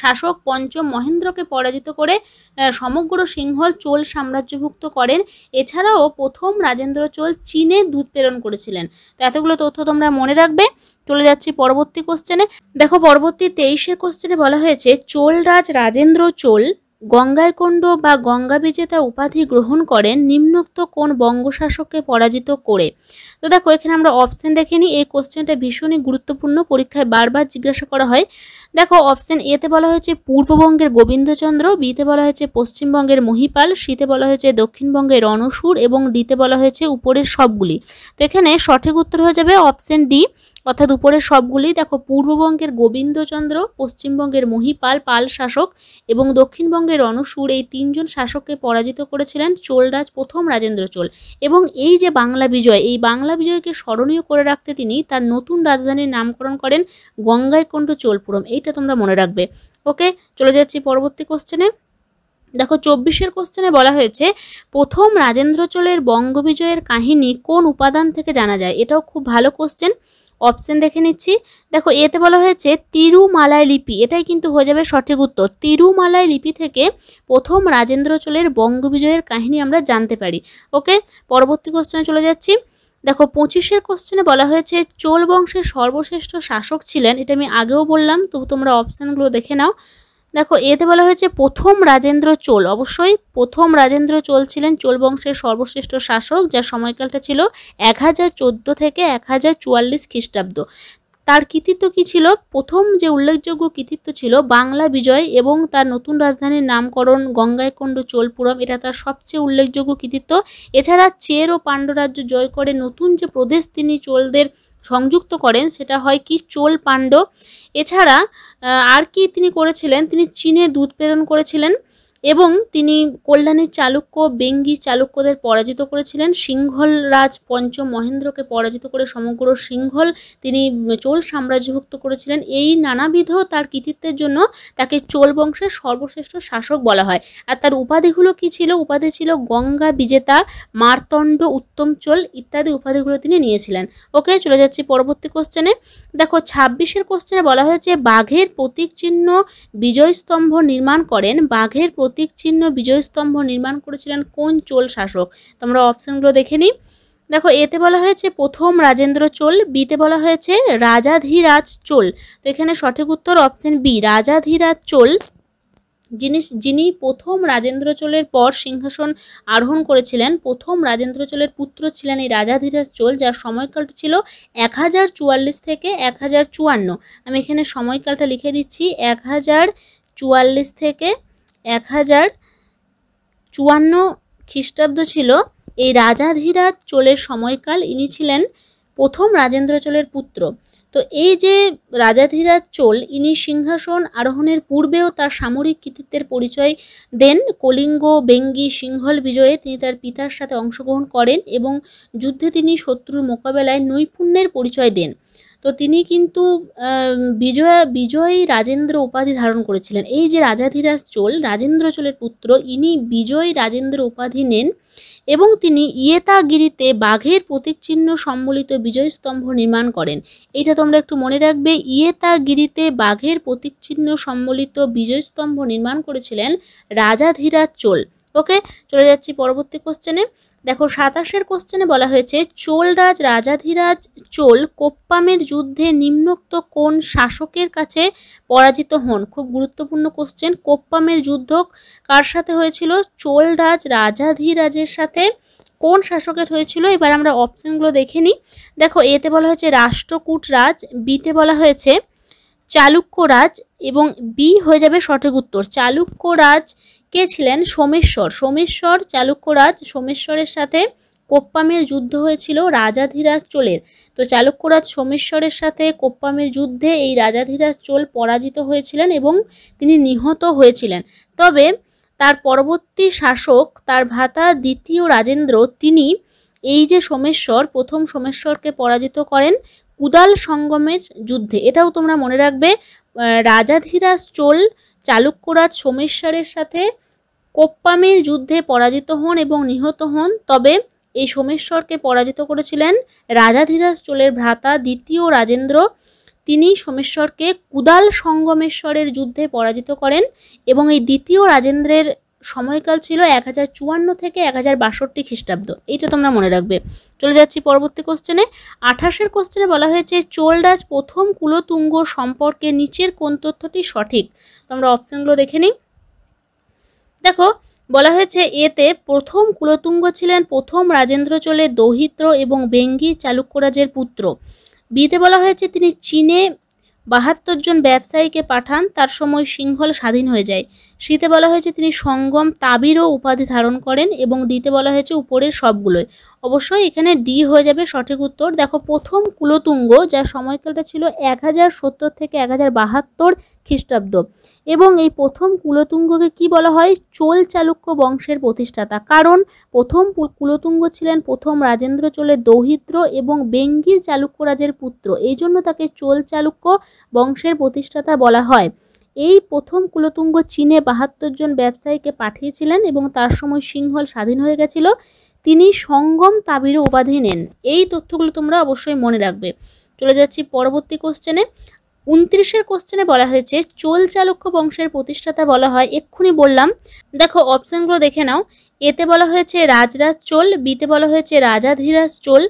শাসক পঞ্চম মহেন্দ্রকে পরাজিত করে সমগ্র সিংহল চোল সাম্রাজ্যভুক্ত করেন এছাড়াও প্রথম রাজেন্দ্র চোল চীনে দুধ প্রেরণ করেছিলেন তো এতগুলো তথ্য তোমরা মনে রাখবে চলে যাচ্ছি পরবর্তী কোশ্চেনে দেখো পরবর্তী তেইশের কোশ্চেনে বলা হয়েছে চোল রাজ রাজেন্দ্র চোল গঙ্গায়কণ্ড বা গঙ্গা বিজেতা উপাধি গ্রহণ করেন নিম্নোক্ত কোন বঙ্গশাসককে পরাজিত করে তো দেখো এখানে আমরা অপশন দেখে নিই এই কোশ্চেনটা ভীষণই গুরুত্বপূর্ণ পরীক্ষায় বারবার জিজ্ঞাসা করা হয় দেখো অপশন এতে বলা হয়েছে পূর্ববঙ্গের গোবিন্দচন্দ্র বিতে বলা হয়েছে পশ্চিমবঙ্গের মহিপাল সিতে বলা হয়েছে দক্ষিণবঙ্গের রণসুর এবং ডিতে বলা হয়েছে উপরের সবগুলি তো এখানে সঠিক উত্তর হয়ে যাবে অপশন ডি অর্থাৎ উপরের সবগুলি দেখো পূর্ববঙ্গের গোবিন্দচন্দ্র পশ্চিমবঙ্গের মহিপাল পাল শাসক এবং দক্ষিণবঙ্গের রণসুর এই তিনজন শাসককে পরাজিত করেছিলেন চোলরাজ প্রথম রাজেন্দ্র চোল এবং এই যে বাংলা বিজয় এই বাংলা বিজয়কে স্মরণীয় করে রাখতে তিনি তার নতুন রাজধানীর নামকরণ করেন গঙ্গাইকণ্ঠ চোলপুরম এইটা তোমরা মনে রাখবে ওকে চলে যাচ্ছি পরবর্তী কোশ্চেনে দেখো চব্বিশের কোশ্চেনে বলা হয়েছে প্রথম রাজেন্দ্র চোলের বঙ্গবিজয়ের কাহিনী কোন উপাদান থেকে জানা যায় এটাও খুব ভালো কোশ্চেন অপশন দেখে নিচ্ছি দেখো এতে বলা হয়েছে তিরুমালায় লিপি এটাই কিন্তু হয়ে যাবে সঠিক উত্তর তিরুমালায় লিপি থেকে প্রথম রাজেন্দ্র চোলের বঙ্গবিজয়ের কাহিনী আমরা জানতে পারি ওকে পরবর্তী কোশ্চেনে চলে যাচ্ছি দেখো পঁচিশের কোশ্চেনে বলা হয়েছে চোল বংশের সর্বশ্রেষ্ঠ শাসক ছিলেন এটা আমি আগেও বললাম তবু তোমরা অপশানগুলো দেখে নাও দেখো এতে বলা হয়েছে প্রথম রাজেন্দ্র চোল অবশ্যই প্রথম রাজেন্দ্র চোল ছিলেন চোল বংশের সর্বশ্রেষ্ঠ শাসক যার সময়কালটা ছিল এক হাজার চোদ্দো থেকে এক হাজার চুয়াল্লিশ খ্রিস্টাব্দ তার কৃতিত্ব কি ছিল প্রথম যে উল্লেখযোগ্য কৃতিত্ব ছিল বাংলা বিজয় এবং তার নতুন রাজধানীর নামকরণ গঙ্গাইকোণ্ড চোলপুরম এটা তার সবচেয়ে উল্লেখযোগ্য কৃতিত্ব এছাড়া চের ও পাণ্ডরাজ্য রাজ্য জয় করে নতুন যে প্রদেশ তিনি চোলদের সংযুক্ত করেন সেটা হয় কি চোল পাণ্ড এছাড়া আর কি তিনি করেছিলেন তিনি চীনে দুধ প্রেরণ করেছিলেন এবং তিনি কল্যাণের চালুক্য বেঙ্গি চালুক্যদের পরাজিত করেছিলেন সিংহল রাজ পঞ্চম মহেন্দ্রকে পরাজিত করে সমগ্র সিংহল তিনি চোল সাম্রাজ্যভুক্ত করেছিলেন এই নানাবিধ তার কৃতিত্বের জন্য তাকে চোল বংশের সর্বশ্রেষ্ঠ শাসক বলা হয় আর তার উপাধিগুলো কি ছিল উপাধি ছিল গঙ্গা বিজেতা মারতণ্ড উত্তম চোল ইত্যাদি উপাধিগুলো তিনি নিয়েছিলেন ওকে চলে যাচ্ছি পরবর্তী কোশ্চেনে দেখো ছাব্বিশের কোশ্চেনে বলা হয়েছে বাঘের প্রতীক চিহ্ন বিজয়স্তম্ভ নির্মাণ করেন বাঘের প্রতীক প্রতীক চিহ্ন বিজয়স্তম্ভ নির্মাণ করেছিলেন কোন চোল শাসক তোমরা অপশনগুলো দেখে নিই দেখো এতে বলা হয়েছে প্রথম রাজেন্দ্র চোল বিতে বলা হয়েছে রাজাধিরাজ চোল তো এখানে সঠিক উত্তর অপশন বি রাজাধিরাজ চোল যিনি যিনি প্রথম রাজেন্দ্র চোলের পর সিংহাসন আরোহণ করেছিলেন প্রথম রাজেন্দ্র চোলের পুত্র ছিলেন এই রাজাধিরাজ চোল যার সময়কালটা ছিল এক হাজার চুয়াল্লিশ থেকে এক হাজার চুয়ান্ন আমি এখানে সময়কালটা লিখে দিচ্ছি এক হাজার চুয়াল্লিশ থেকে এক হাজার চুয়ান্ন খ্রিস্টাব্দ ছিল এই রাজাধিরাজ চোলের সময়কাল ইনি ছিলেন প্রথম রাজেন্দ্র চোলের পুত্র তো এই যে রাজাধিরাজ চোল ইনি সিংহাসন আরোহণের পূর্বেও তার সামরিক কৃতিত্বের পরিচয় দেন কলিঙ্গ বেঙ্গি সিংহল বিজয়ে তিনি তার পিতার সাথে অংশগ্রহণ করেন এবং যুদ্ধে তিনি শত্রুর মোকাবেলায় নৈপুণ্যের পরিচয় দেন তো তিনি কিন্তু বিজয়া বিজয়ী রাজেন্দ্র উপাধি ধারণ করেছিলেন এই যে রাজাধিরাজ চোল রাজেন্দ্র চোলের পুত্র ইনি বিজয়ী রাজেন্দ্র উপাধি নেন এবং তিনি ইয়েতাগিরিতে বাঘের চিহ্ন সম্বলিত বিজয় স্তম্ভ নির্মাণ করেন এটা তোমরা একটু মনে রাখবে ইয়েতাগিরিতে বাঘের চিহ্ন সম্বলিত বিজয় স্তম্ভ নির্মাণ করেছিলেন রাজাধিরাজ চোল ওকে চলে যাচ্ছি পরবর্তী কোশ্চেনে দেখো সাতাশের কোশ্চেনে বলা হয়েছে চোলরাজ রাজাধিরাজ চোল কোপ্পামের যুদ্ধে নিম্নোক্ত কোন শাসকের কাছে পরাজিত হন খুব গুরুত্বপূর্ণ কোশ্চেন কোপ্পামের যুদ্ধ কার সাথে হয়েছিল চোলরাজ রাজাধিরাজের সাথে কোন শাসকের হয়েছিল এবার আমরা অপশনগুলো দেখে নিই দেখো এতে বলা হয়েছে রাষ্ট্রকূট রাজ বিতে বলা হয়েছে চালুক্য রাজ এবং বি হয়ে যাবে সঠিক উত্তর চালুক্য রাজ কে ছিলেন সোমেশ্বর সোমেশ্বর চালুক্যরাজ সোমেশ্বরের সাথে কোপ্পামের যুদ্ধ হয়েছিল রাজাধিরাজ চোলের তো চালুক্যরাজ সোমেশ্বরের সাথে কোপ্পামের যুদ্ধে এই রাজাধিরাজ চোল পরাজিত হয়েছিলেন এবং তিনি নিহত হয়েছিলেন তবে তার পরবর্তী শাসক তার ভ্রাতা দ্বিতীয় রাজেন্দ্র তিনি এই যে সোমেশ্বর প্রথম সোমেশ্বরকে পরাজিত করেন কুদাল সঙ্গমের যুদ্ধে এটাও তোমরা মনে রাখবে রাজাধিরাজ চোল চালুক্যরাজ সোমেশ্বরের সাথে কোপ্পামের যুদ্ধে পরাজিত হন এবং নিহত হন তবে এই সোমেশ্বরকে পরাজিত করেছিলেন রাজাধিরাজ চোলের ভ্রাতা দ্বিতীয় রাজেন্দ্র তিনি সোমেশ্বরকে কুদাল সঙ্গমেশ্বরের যুদ্ধে পরাজিত করেন এবং এই দ্বিতীয় রাজেন্দ্রের সময়কাল ছিল এক হাজার চুয়ান্ন থেকে এক হাজার বাষট্টি খ্রিস্টাব্দ এইটা তোমরা মনে রাখবে চলে যাচ্ছি পরবর্তী কোশ্চেনে আঠাশের কোশ্চেনে বলা হয়েছে চোলরাজ প্রথম কুলতুঙ্গ সম্পর্কে নিচের কোন তথ্যটি সঠিক তোমরা অপশানগুলো দেখে নিই দেখো বলা হয়েছে এতে প্রথম কুলতুঙ্গ ছিলেন প্রথম রাজেন্দ্র চোলে দৌহিত্র এবং বেঙ্গি চালুক্যরাজের পুত্র বিতে বলা হয়েছে তিনি চীনে বাহাত্তর জন ব্যবসায়ীকে পাঠান তার সময় সিংহল স্বাধীন হয়ে যায় শীতে বলা হয়েছে তিনি সঙ্গম তাবিরও উপাধি ধারণ করেন এবং ডিতে বলা হয়েছে উপরের সবগুলোই অবশ্যই এখানে ডি হয়ে যাবে সঠিক উত্তর দেখো প্রথম কুলতুঙ্গ যার সময়কালটা ছিল এক হাজার সত্তর থেকে এক হাজার বাহাত্তর খ্রিস্টাব্দ এবং এই প্রথম কুলতুঙ্গকে কি বলা হয় চোল চালুক্য বংশের প্রতিষ্ঠাতা কারণ প্রথম কুলতুঙ্গ ছিলেন প্রথম রাজেন্দ্র চোলের দৌহিত্র এবং বেঙ্গির চালুক্য রাজের পুত্র এই জন্য তাকে চোল চালুক্য বংশের প্রতিষ্ঠাতা বলা হয় এই প্রথম কুলতুঙ্গ চীনে বাহাত্তর জন ব্যবসায়ীকে পাঠিয়েছিলেন এবং তার সময় সিংহল স্বাধীন হয়ে গেছিল তিনি সঙ্গম তাবির উপাধি নেন এই তথ্যগুলো তোমরা অবশ্যই মনে রাখবে চলে যাচ্ছি পরবর্তী কোশ্চেনে উনত্রিশের কোশ্চেনে বলা হয়েছে চোল চালুক্য বংশের প্রতিষ্ঠাতা বলা হয় এক্ষুনি বললাম দেখো অপশানগুলো দেখে নাও এতে বলা হয়েছে রাজরাজ চোল বিতে বলা হয়েছে রাজাধিরাজ চোল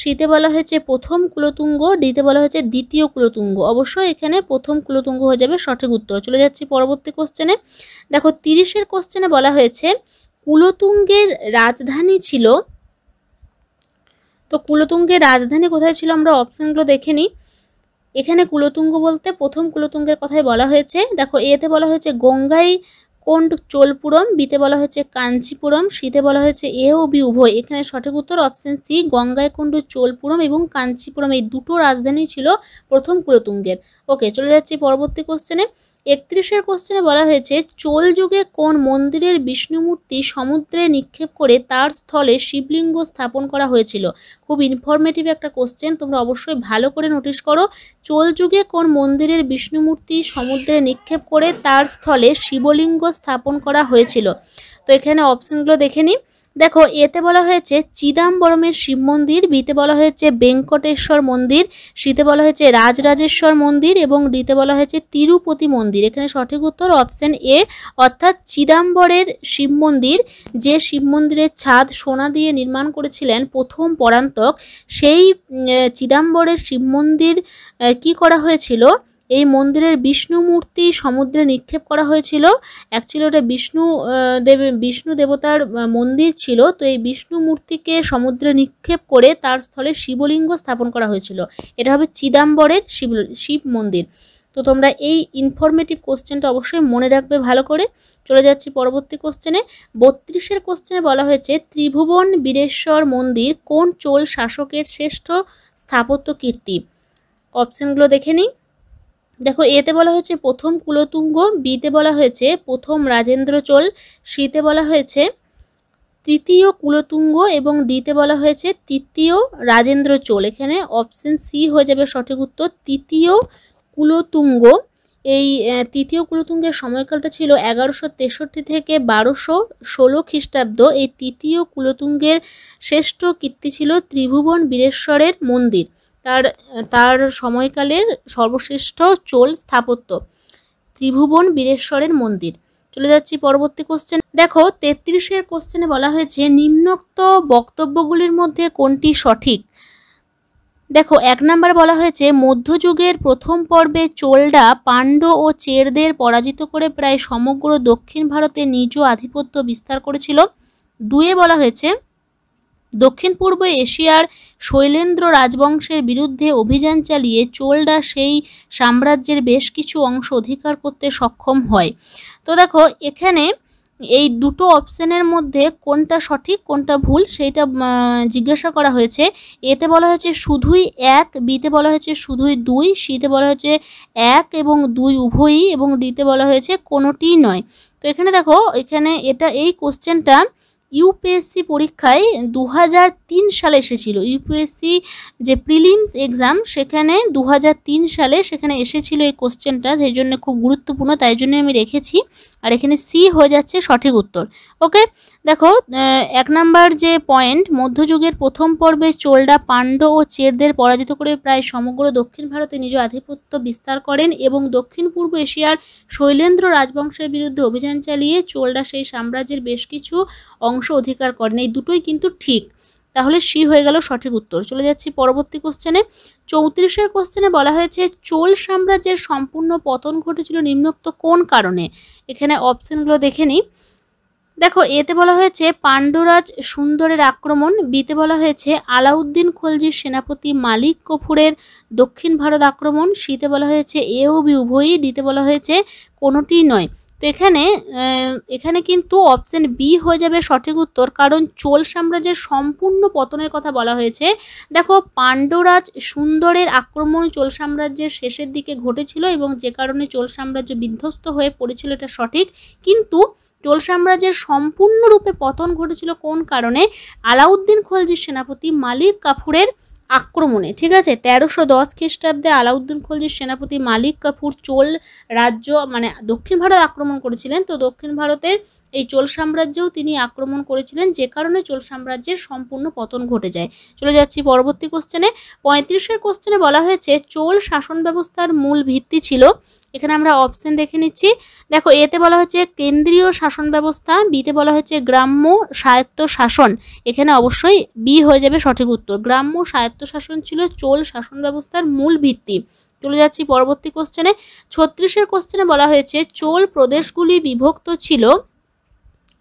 শীতে বলা হয়েছে প্রথম কুলতুঙ্গ ডিতে বলা হয়েছে দ্বিতীয় কুলতুঙ্গ অবশ্যই এখানে প্রথম কুলতুঙ্গ হয়ে যাবে সঠিক উত্তর চলে যাচ্ছি পরবর্তী কোশ্চেনে দেখো তিরিশের কোশ্চেনে বলা হয়েছে কুলতুঙ্গের রাজধানী ছিল তো কুলতুঙ্গের রাজধানী কোথায় ছিল আমরা অপশানগুলো দেখে নিই এখানে কুলতুঙ্গ বলতে প্রথম কুলতুঙ্গের কথাই বলা হয়েছে দেখো এতে বলা হয়েছে গঙ্গাই কোন্ড চোলপুরম বিতে বলা হয়েছে কাঞ্চিপুরম শীতে বলা হয়েছে এ ও বি উভয় এখানে সঠিক উত্তর অপশন সি কোন্ড চোলপুরম এবং কাঞ্চিপুরম এই দুটো রাজধানী ছিল প্রথম কুলতুঙ্গের ওকে চলে যাচ্ছি পরবর্তী কোশ্চেনে একত্রিশের কোশ্চেনে বলা হয়েছে চোল যুগে কোন মন্দিরের বিষ্ণুমূর্তি সমুদ্রে নিক্ষেপ করে তার স্থলে শিবলিঙ্গ স্থাপন করা হয়েছিল খুব ইনফরমেটিভ একটা কোশ্চেন তোমরা অবশ্যই ভালো করে নোটিশ করো চোল যুগে কোন মন্দিরের বিষ্ণুমূর্তি সমুদ্রে নিক্ষেপ করে তার স্থলে শিবলিঙ্গ স্থাপন করা হয়েছিল তো এখানে অপশনগুলো দেখে নিই দেখো এতে বলা হয়েছে চিদাম্বরমের শিব মন্দির বিতে বলা হয়েছে বেঙ্কটেশ্বর মন্দির সিতে বলা হয়েছে রাজরাজেশ্বর মন্দির এবং ডিতে বলা হয়েছে তিরুপতি মন্দির এখানে সঠিক উত্তর অপশন এ অর্থাৎ চিদাম্বরের শিব মন্দির যে শিব মন্দিরের ছাদ সোনা দিয়ে নির্মাণ করেছিলেন প্রথম পরান্তক সেই চিদাম্বরের শিব মন্দির কী করা হয়েছিল এই মন্দিরের বিষ্ণু মূর্তি সমুদ্রে নিক্ষেপ করা হয়েছিল অ্যাকচুয়ালি ওটা বিষ্ণু দেব বিষ্ণু দেবতার মন্দির ছিল তো এই বিষ্ণু মূর্তিকে সমুদ্রে নিক্ষেপ করে তার স্থলে শিবলিঙ্গ স্থাপন করা হয়েছিল এটা হবে চিদাম্বরের শিব শিব মন্দির তো তোমরা এই ইনফরমেটিভ কোশ্চেনটা অবশ্যই মনে রাখবে ভালো করে চলে যাচ্ছি পরবর্তী কোশ্চেনে বত্রিশের কোশ্চেনে বলা হয়েছে ত্রিভুবন বীরেশ্বর মন্দির কোন চোল শাসকের শ্রেষ্ঠ স্থাপত্য কীর্তি অপশানগুলো দেখে নিই দেখো এতে বলা হয়েছে প্রথম কুলতুঙ্গ বিতে বলা হয়েছে প্রথম রাজেন্দ্র চোল সিতে বলা হয়েছে তৃতীয় কুলতুঙ্গ এবং ডিতে বলা হয়েছে তৃতীয় রাজেন্দ্র চোল এখানে অপশন সি হয়ে যাবে সঠিক উত্তর তৃতীয় কুলতুঙ্গ এই তৃতীয় কুলতুঙ্গের সময়কালটা ছিল এগারোশো তেষট্টি থেকে বারোশো ষোলো খ্রিস্টাব্দ এই তৃতীয় কুলতুঙ্গের শ্রেষ্ঠ কীর্তি ছিল ত্রিভুবন বীরেশ্বরের মন্দির তার তার সময়কালের সর্বশ্রেষ্ঠ চোল স্থাপত্য ত্রিভুবন বীরেশ্বরের মন্দির চলে যাচ্ছি পরবর্তী কোশ্চেন দেখো তেত্রিশের কোশ্চেনে বলা হয়েছে নিম্নোক্ত বক্তব্যগুলির মধ্যে কোনটি সঠিক দেখো এক নাম্বার বলা হয়েছে মধ্যযুগের প্রথম পর্বে চোলরা পাণ্ড ও চেরদের পরাজিত করে প্রায় সমগ্র দক্ষিণ ভারতে নিজ আধিপত্য বিস্তার করেছিল দুয়ে বলা হয়েছে দক্ষিণ পূর্ব এশিয়ার শৈলেন্দ্র রাজবংশের বিরুদ্ধে অভিযান চালিয়ে চোলরা সেই সাম্রাজ্যের বেশ কিছু অংশ অধিকার করতে সক্ষম হয় তো দেখো এখানে এই দুটো অপশানের মধ্যে কোনটা সঠিক কোনটা ভুল সেইটা জিজ্ঞাসা করা হয়েছে এতে বলা হয়েছে শুধুই এক বিতে বলা হয়েছে শুধুই দুই সিতে বলা হয়েছে এক এবং দুই উভয়ই এবং ডিতে বলা হয়েছে কোনোটিই নয় তো এখানে দেখো এখানে এটা এই কোশ্চেনটা ইউপিএসসি পরীক্ষায় দু সালে এসেছিল ইউপিএসসি যে প্রিলিমস এক্সাম সেখানে দু সালে সেখানে এসেছিল এই কোশ্চেনটা সেই জন্য খুব গুরুত্বপূর্ণ তাই জন্য আমি রেখেছি আর এখানে সি হয়ে যাচ্ছে সঠিক উত্তর ওকে দেখো এক নাম্বার যে পয়েন্ট মধ্যযুগের প্রথম পর্বে চোলরা পাণ্ড ও চেরদের পরাজিত করে প্রায় সমগ্র দক্ষিণ ভারতে নিজ আধিপত্য বিস্তার করেন এবং দক্ষিণ পূর্ব এশিয়ার শৈলেন্দ্র রাজবংশের বিরুদ্ধে অভিযান চালিয়ে চোলরা সেই সাম্রাজ্যের বেশ কিছু অংশ অধিকার করেন এই দুটোই কিন্তু ঠিক তাহলে সি হয়ে গেল সঠিক উত্তর চলে যাচ্ছি পরবর্তী কোশ্চেনে চৌত্রিশের কোশ্চেনে বলা হয়েছে চোল সাম্রাজ্যের সম্পূর্ণ পতন ঘটেছিল নিম্নোক্ত কোন কারণে এখানে অপশনগুলো দেখে নিই দেখো এতে বলা হয়েছে পাণ্ডুরাজ সুন্দরের আক্রমণ বিতে বলা হয়েছে আলাউদ্দিন খলজির সেনাপতি মালিক কফুরের দক্ষিণ ভারত আক্রমণ শীতে বলা হয়েছে এ ও বি উভয়ই দিতে বলা হয়েছে কোনোটি নয় তো এখানে এখানে কিন্তু অপশন বি হয়ে যাবে সঠিক উত্তর কারণ চোল সাম্রাজ্যের সম্পূর্ণ পতনের কথা বলা হয়েছে দেখো পাণ্ডরাজ সুন্দরের আক্রমণ চোল সাম্রাজ্যের শেষের দিকে ঘটেছিল এবং যে কারণে চোল সাম্রাজ্য বিধ্বস্ত হয়ে পড়েছিল এটা সঠিক কিন্তু চোল সাম্রাজ্যের সম্পূর্ণরূপে পতন ঘটেছিল কোন কারণে আলাউদ্দিন খলজির সেনাপতি মালিক কাফুরের আক্রমণে ঠিক আছে তেরোশো দশ খ্রিস্টাব্দে আলাউদ্দিন খলজির সেনাপতি মালিক কাপুর চোল রাজ্য মানে দক্ষিণ ভারত আক্রমণ করেছিলেন তো দক্ষিণ ভারতের এই চোল সাম্রাজ্যেও তিনি আক্রমণ করেছিলেন যে কারণে চোল সাম্রাজ্যের সম্পূর্ণ পতন ঘটে যায় চলে যাচ্ছি পরবর্তী কোশ্চেনে পঁয়ত্রিশের কোশ্চেনে বলা হয়েছে চোল শাসন ব্যবস্থার মূল ভিত্তি ছিল এখানে আমরা অপশন দেখে নিচ্ছি দেখো এতে বলা হচ্ছে কেন্দ্রীয় শাসন ব্যবস্থা বিতে বলা হচ্ছে গ্রাম্য স্বায়ত্ত শাসন এখানে অবশ্যই বি হয়ে যাবে সঠিক উত্তর গ্রাম্য স্বায়ত্ত শাসন ছিল চোল শাসন ব্যবস্থার মূল ভিত্তি চলে যাচ্ছি পরবর্তী কোশ্চেনে ছত্রিশের কোশ্চেনে বলা হয়েছে চোল প্রদেশগুলি বিভক্ত ছিল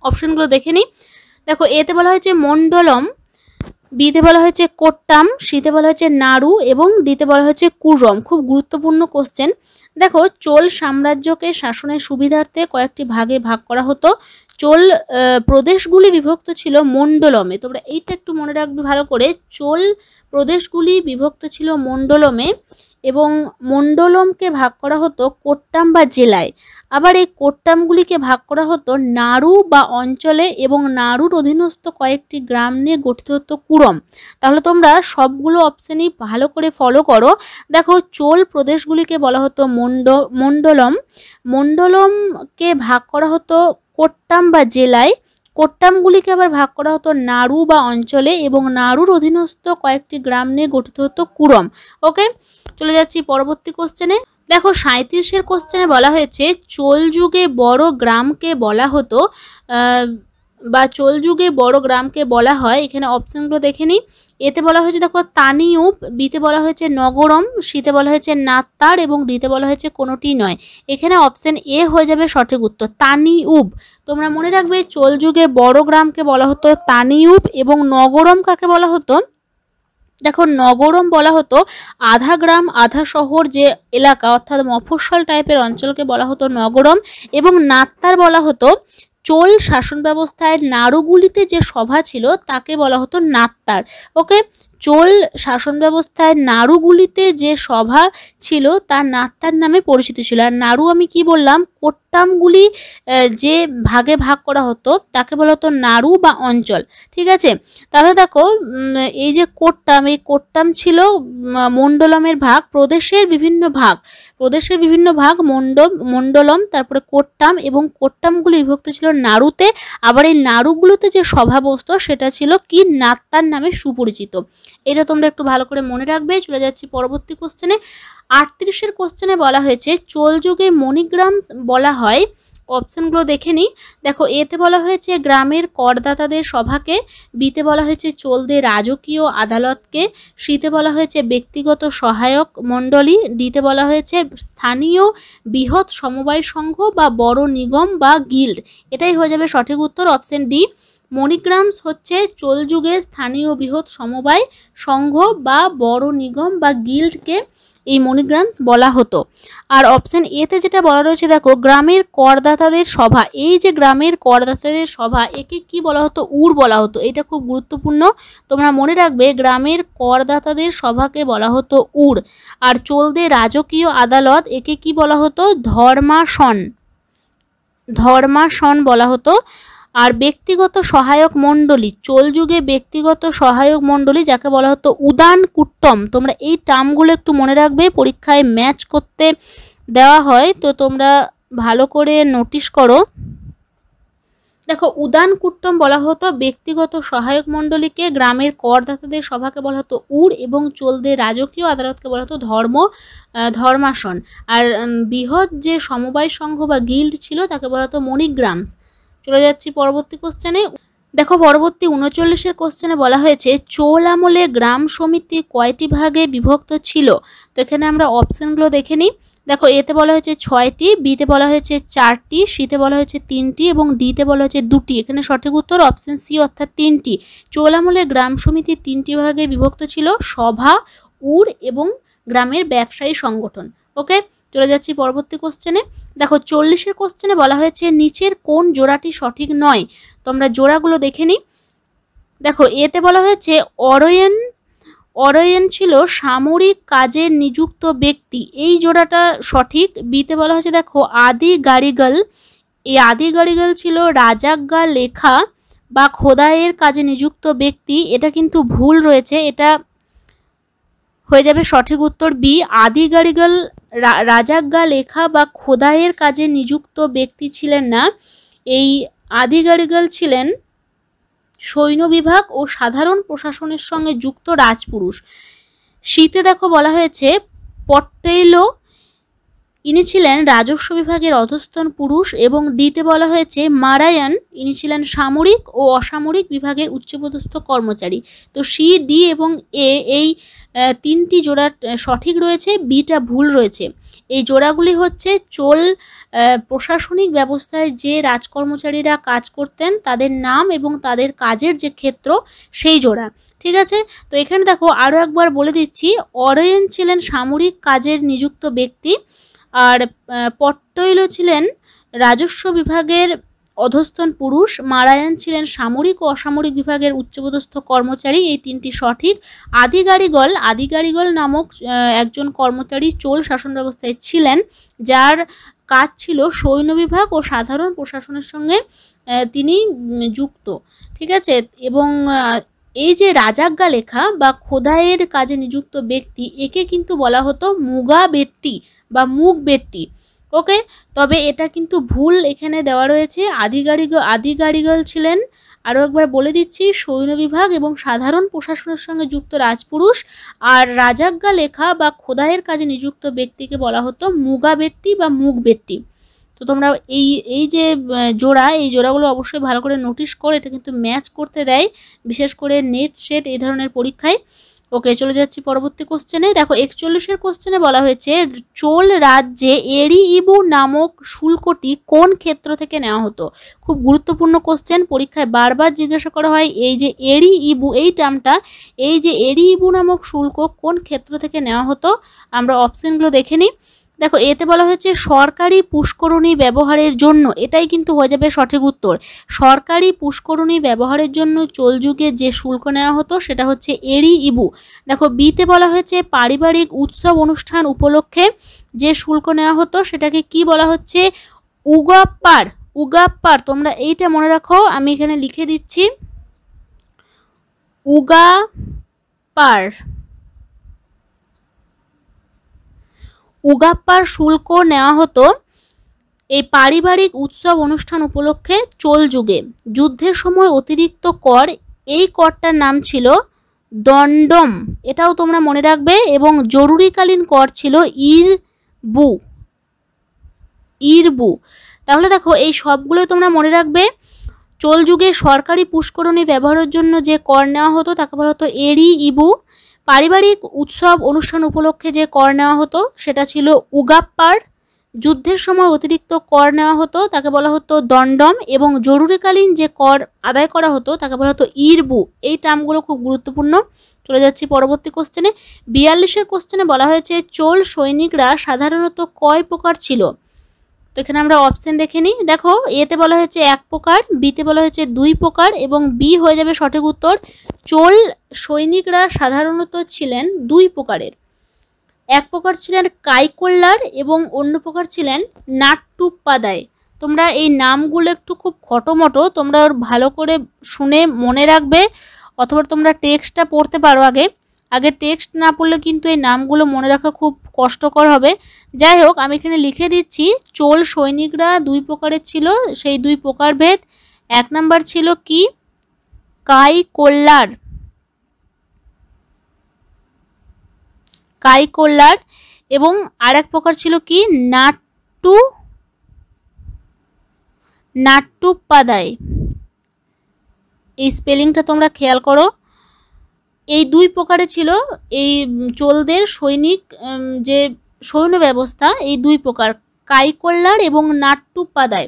অপশনগুলো দেখে নিই দেখো এতে বলা হয়েছে মণ্ডলম বিতে বলা হয়েছে কোট্টাম সিতে বলা হয়েছে নাড়ু এবং ডিতে বলা হয়েছে কুরম খুব গুরুত্বপূর্ণ কোশ্চেন দেখো চোল সাম্রাজ্যকে শাসনের সুবিধার্থে কয়েকটি ভাগে ভাগ করা হতো চোল প্রদেশগুলি বিভক্ত ছিল মণ্ডলমে তোমরা এইটা একটু মনে রাখবে ভালো করে চোল প্রদেশগুলি বিভক্ত ছিল মণ্ডলমে এবং মণ্ডলমকে ভাগ করা হতো কোট্টাম বা জেলায় আবার এই কোট্টামগুলিকে ভাগ করা হতো নাড়ু বা অঞ্চলে এবং নাড়ুর অধীনস্থ কয়েকটি গ্রাম নিয়ে গঠিত হতো কুরম তাহলে তোমরা সবগুলো অপশানই ভালো করে ফলো করো দেখো চোল প্রদেশগুলিকে বলা হতো মন্ড মণ্ডলম মণ্ডলমকে ভাগ করা হতো কোট্টাম বা জেলায় কোট্টামগুলিকে আবার ভাগ করা হতো নাড়ু বা অঞ্চলে এবং নাড়ুর অধীনস্থ কয়েকটি গ্রাম নিয়ে গঠিত হতো কুরম ওকে চলে যাচ্ছি পরবর্তী কোশ্চেনে দেখো সাঁত্রিশের কোশ্চেনে বলা হয়েছে চোল যুগে বড় গ্রামকে বলা হতো বা চোল যুগে বড় গ্রামকে বলা হয় এখানে অপশানগুলো দেখে নিই এতে বলা হয়েছে দেখো তানিউপ বিতে বলা হয়েছে নগরম শীতে বলা হয়েছে নাত্তার এবং ডিতে বলা হয়েছে কোনোটি নয় এখানে অপশন এ হয়ে যাবে সঠিক উত্তর তানিউব তোমরা মনে রাখবে চোল যুগে বড় গ্রামকে বলা হতো তানিউপ এবং নগরম কাকে বলা হতো দেখো নগরম বলা হতো আধা গ্রাম আধা শহর যে এলাকা অর্থাৎ মফস্বল টাইপের অঞ্চলকে বলা হতো নগরম এবং নাত্তার বলা হতো চোল শাসন ব্যবস্থায় নাড়ুগুলিতে যে সভা ছিল তাকে বলা হতো নাত্তার ওকে চোল শাসন ব্যবস্থায় নাড়ুগুলিতে যে সভা ছিল তার নাত্তার নামে পরিচিত ছিল আর নাড়ু আমি কি বললাম কোট টার্মগুলি যে ভাগে ভাগ করা হতো তাকে বলা হতো নাড়ু বা অঞ্চল ঠিক আছে তাহলে দেখো এই যে কোট্টাম এই কোট্টাম ছিল মণ্ডলমের ভাগ প্রদেশের বিভিন্ন ভাগ প্রদেশের বিভিন্ন ভাগ মন্ডম মণ্ডলম তারপরে কোট্টাম এবং কোট্টামগুলি বিভক্ত ছিল নাড়ুতে আবার এই নাড়ুগুলোতে যে সভাবস্থ সেটা ছিল কি নাত্তার নামে সুপরিচিত এটা তোমরা একটু ভালো করে মনে রাখবে চলে যাচ্ছি পরবর্তী কোশ্চেনে আটত্রিশের কোশ্চেনে বলা হয়েছে চোল যুগে মণিগ্রাম বলা হয় অপশানগুলো দেখে নিই দেখো এতে বলা হয়েছে গ্রামের করদাতাদের সভাকে বিতে বলা হয়েছে চলদের রাজকীয় আদালতকে শীতে বলা হয়েছে ব্যক্তিগত সহায়ক মণ্ডলী ডিতে বলা হয়েছে স্থানীয় বৃহৎ সমবায় সংঘ বা বড় নিগম বা গিল্ড এটাই হয়ে যাবে সঠিক উত্তর অপশান ডি মণিগ্রামস হচ্ছে চোল যুগে স্থানীয় বৃহৎ সমবায় সংঘ বা বড় নিগম বা গিল্ডকে এই মনিগ্রাম বলা হতো আর অপশান এতে যেটা বলা রয়েছে দেখো গ্রামের করদাতাদের সভা এই যে গ্রামের করদাতাদের সভা একে কি বলা হতো উর বলা হতো এটা খুব গুরুত্বপূর্ণ তোমরা মনে রাখবে গ্রামের করদাতাদের সভাকে বলা হতো উর আর চলদে রাজকীয় আদালত একে কি বলা হতো ধর্মাসন ধর্মাসন বলা হতো আর ব্যক্তিগত সহায়ক মণ্ডলী চোল যুগে ব্যক্তিগত সহায়ক মণ্ডলী যাকে বলা হতো উদান কুট্টম তোমরা এই টার্মগুলো একটু মনে রাখবে পরীক্ষায় ম্যাচ করতে দেওয়া হয় তো তোমরা ভালো করে নোটিশ করো দেখো উদান কুট্টম বলা হতো ব্যক্তিগত সহায়ক মণ্ডলীকে গ্রামের করদাতাদের সভাকে বলা হতো উর এবং চলদের রাজকীয় আদালতকে বলা হতো ধর্ম ধর্মাসন আর বৃহৎ যে সমবায় সংঘ বা গিল্ড ছিল তাকে বলা হতো মণিগ্রামস চলে যাচ্ছি পরবর্তী কোশ্চেনে দেখো পরবর্তী উনচল্লিশের কোশ্চেনে বলা হয়েছে চোল আমলে গ্রাম সমিতি কয়টি ভাগে বিভক্ত ছিল তো এখানে আমরা অপশানগুলো দেখে নিই দেখো এতে বলা হয়েছে ছয়টি বিতে বলা হয়েছে চারটি সিতে বলা হয়েছে তিনটি এবং ডিতে বলা হয়েছে দুটি এখানে সঠিক উত্তর অপশান সি অর্থাৎ তিনটি চোল আমলে গ্রাম সমিতি তিনটি ভাগে বিভক্ত ছিল সভা উড় এবং গ্রামের ব্যবসায়ী সংগঠন ওকে চলে যাচ্ছি পরবর্তী কোশ্চেনে দেখো চল্লিশের কোশ্চেনে বলা হয়েছে নিচের কোন জোড়াটি সঠিক নয় তোমরা জোড়াগুলো দেখে নিই দেখো এতে বলা হয়েছে অরয়েন অরয়েন ছিল সামরিক কাজে নিযুক্ত ব্যক্তি এই জোড়াটা সঠিক বিতে বলা হয়েছে দেখো আদি গারিগল এই আদি গাড়িগাল ছিল রাজাজ্ঞা লেখা বা খোদায়ের কাজে নিযুক্ত ব্যক্তি এটা কিন্তু ভুল রয়েছে এটা হয়ে যাবে সঠিক উত্তর বি আদি গাড়িগাল রাজাজ্ঞা লেখা বা খোদাইয়ের কাজে নিযুক্ত ব্যক্তি ছিলেন না এই আধিকারিকাল ছিলেন সৈন্য বিভাগ ও সাধারণ প্রশাসনের সঙ্গে যুক্ত রাজপুরুষ শীতে দেখো বলা হয়েছে পট্টেলো ইনি ছিলেন রাজস্ব বিভাগের অধস্তন পুরুষ এবং ডিতে বলা হয়েছে মারায়ান ইনি ছিলেন সামরিক ও অসামরিক বিভাগের উচ্চপদস্থ কর্মচারী তো সি ডি এবং এ এই তিনটি জোড়া সঠিক রয়েছে বিটা ভুল রয়েছে এই জোড়াগুলি হচ্ছে চোল প্রশাসনিক ব্যবস্থায় যে রাজকর্মচারীরা কাজ করতেন তাদের নাম এবং তাদের কাজের যে ক্ষেত্র সেই জোড়া ঠিক আছে তো এখানে দেখো আরও একবার বলে দিচ্ছি অরয়েন ছিলেন সামরিক কাজের নিযুক্ত ব্যক্তি আর পট্টৈল ছিলেন রাজস্ব বিভাগের অধস্তন পুরুষ মারায়ণ ছিলেন সামরিক ও অসামরিক বিভাগের উচ্চপদস্থ কর্মচারী এই তিনটি সঠিক আদিগারিগল আদিগারিগল নামক একজন কর্মচারী চোল শাসন ব্যবস্থায় ছিলেন যার কাজ ছিল সৈন্য বিভাগ ও সাধারণ প্রশাসনের সঙ্গে তিনি যুক্ত ঠিক আছে এবং এই যে রাজাজ্ঞা লেখা বা খোদাইয়ের কাজে নিযুক্ত ব্যক্তি একে কিন্তু বলা হতো মুগা বেট্টি বা মুগ বেট্টি ওকে তবে এটা কিন্তু ভুল এখানে দেওয়া রয়েছে আধিকারিক আধিকারিকল ছিলেন আরও একবার বলে দিচ্ছি সৈন্য বিভাগ এবং সাধারণ প্রশাসনের সঙ্গে যুক্ত রাজপুরুষ আর রাজাজ্ঞা লেখা বা খোদাইয়ের কাজে নিযুক্ত ব্যক্তিকে বলা হতো মুগা ব্যক্তি বা মুখ ব্যক্তি তো তোমরা এই এই যে জোড়া এই জোড়াগুলো অবশ্যই ভালো করে নোটিশ করে এটা কিন্তু ম্যাচ করতে দেয় বিশেষ করে নেট সেট এই ধরনের পরীক্ষায় ওকে চলে যাচ্ছি পরবর্তী কোশ্চেনে দেখো একচল্লিশের কোশ্চেনে বলা হয়েছে চোল রাজ্যে এরি ইবু নামক শুল্কটি কোন ক্ষেত্র থেকে নেওয়া হতো খুব গুরুত্বপূর্ণ কোশ্চেন পরীক্ষায় বারবার জিজ্ঞাসা করা হয় এই যে এরি ইবু এই টার্মটা এই যে এরি ইবু নামক শুল্ক কোন ক্ষেত্র থেকে নেওয়া হতো আমরা অপশানগুলো দেখে নিই দেখো এতে বলা হচ্ছে সরকারি পুষ্করণী ব্যবহারের জন্য এটাই কিন্তু হয়ে যাবে সঠিক উত্তর সরকারি পুষ্করণী ব্যবহারের জন্য চোল যুগে যে শুল্ক নেওয়া হতো সেটা হচ্ছে এরি ইবু দেখো বিতে বলা হয়েছে পারিবারিক উৎসব অনুষ্ঠান উপলক্ষে যে শুল্ক নেওয়া হতো সেটাকে কি বলা হচ্ছে উগাপ্পার উগাপ্পার তোমরা এইটা মনে রাখো আমি এখানে লিখে দিচ্ছি উগাপার উগাপ্পার শুল্ক নেওয়া হতো এই পারিবারিক উৎসব অনুষ্ঠান উপলক্ষে চোল যুগে যুদ্ধের সময় অতিরিক্ত কর এই করটার নাম ছিল দণ্ডম এটাও তোমরা মনে রাখবে এবং জরুরিকালীন কর ছিল ইর বু ইরবু তাহলে দেখো এই সবগুলো তোমরা মনে রাখবে চোল যুগে সরকারি পুষ্করণী ব্যবহারের জন্য যে কর নেওয়া হতো তাকে বলা হতো এরি ইবু পারিবারিক উৎসব অনুষ্ঠান উপলক্ষে যে কর নেওয়া হতো সেটা ছিল উগাপ্পার যুদ্ধের সময় অতিরিক্ত কর নেওয়া হতো তাকে বলা হতো দণ্ডম এবং জরুরিকালীন যে কর আদায় করা হতো তাকে বলা হতো ইরবু এই টার্মগুলো খুব গুরুত্বপূর্ণ চলে যাচ্ছি পরবর্তী কোশ্চেনে বিয়াল্লিশের কোশ্চেনে বলা হয়েছে চোল সৈনিকরা সাধারণত কয় প্রকার ছিল তো এখানে আমরা অপশান দেখে নিই দেখো এতে বলা হয়েছে এক প্রকার বিতে বলা হয়েছে দুই প্রকার এবং বি হয়ে যাবে সঠিক উত্তর চোল সৈনিকরা সাধারণত ছিলেন দুই প্রকারের এক প্রকার ছিলেন কাইকোল্লার এবং অন্য প্রকার ছিলেন পাদায় তোমরা এই নামগুলো একটু খুব খটোমটো তোমরা ওর ভালো করে শুনে মনে রাখবে অথবা তোমরা টেক্সটটা পড়তে পারো আগে আগে টেক্সট না পড়লে কিন্তু এই নামগুলো মনে রাখা খুব কষ্টকর হবে যাই হোক আমি এখানে লিখে দিচ্ছি চোল সৈনিকরা দুই প্রকারের ছিল সেই দুই প্রকারভেদ এক নাম্বার ছিল কি কাই কল্লার কাই কল্লার এবং আর এক প্রকার ছিল কি নাট্টু নাট্টুপাদায় এই স্পেলিংটা তোমরা খেয়াল করো এই দুই প্রকারে ছিল এই চোলদের সৈনিক যে সৈন্য ব্যবস্থা এই দুই প্রকার কাইকোল্লার এবং নাট্যুপাদায়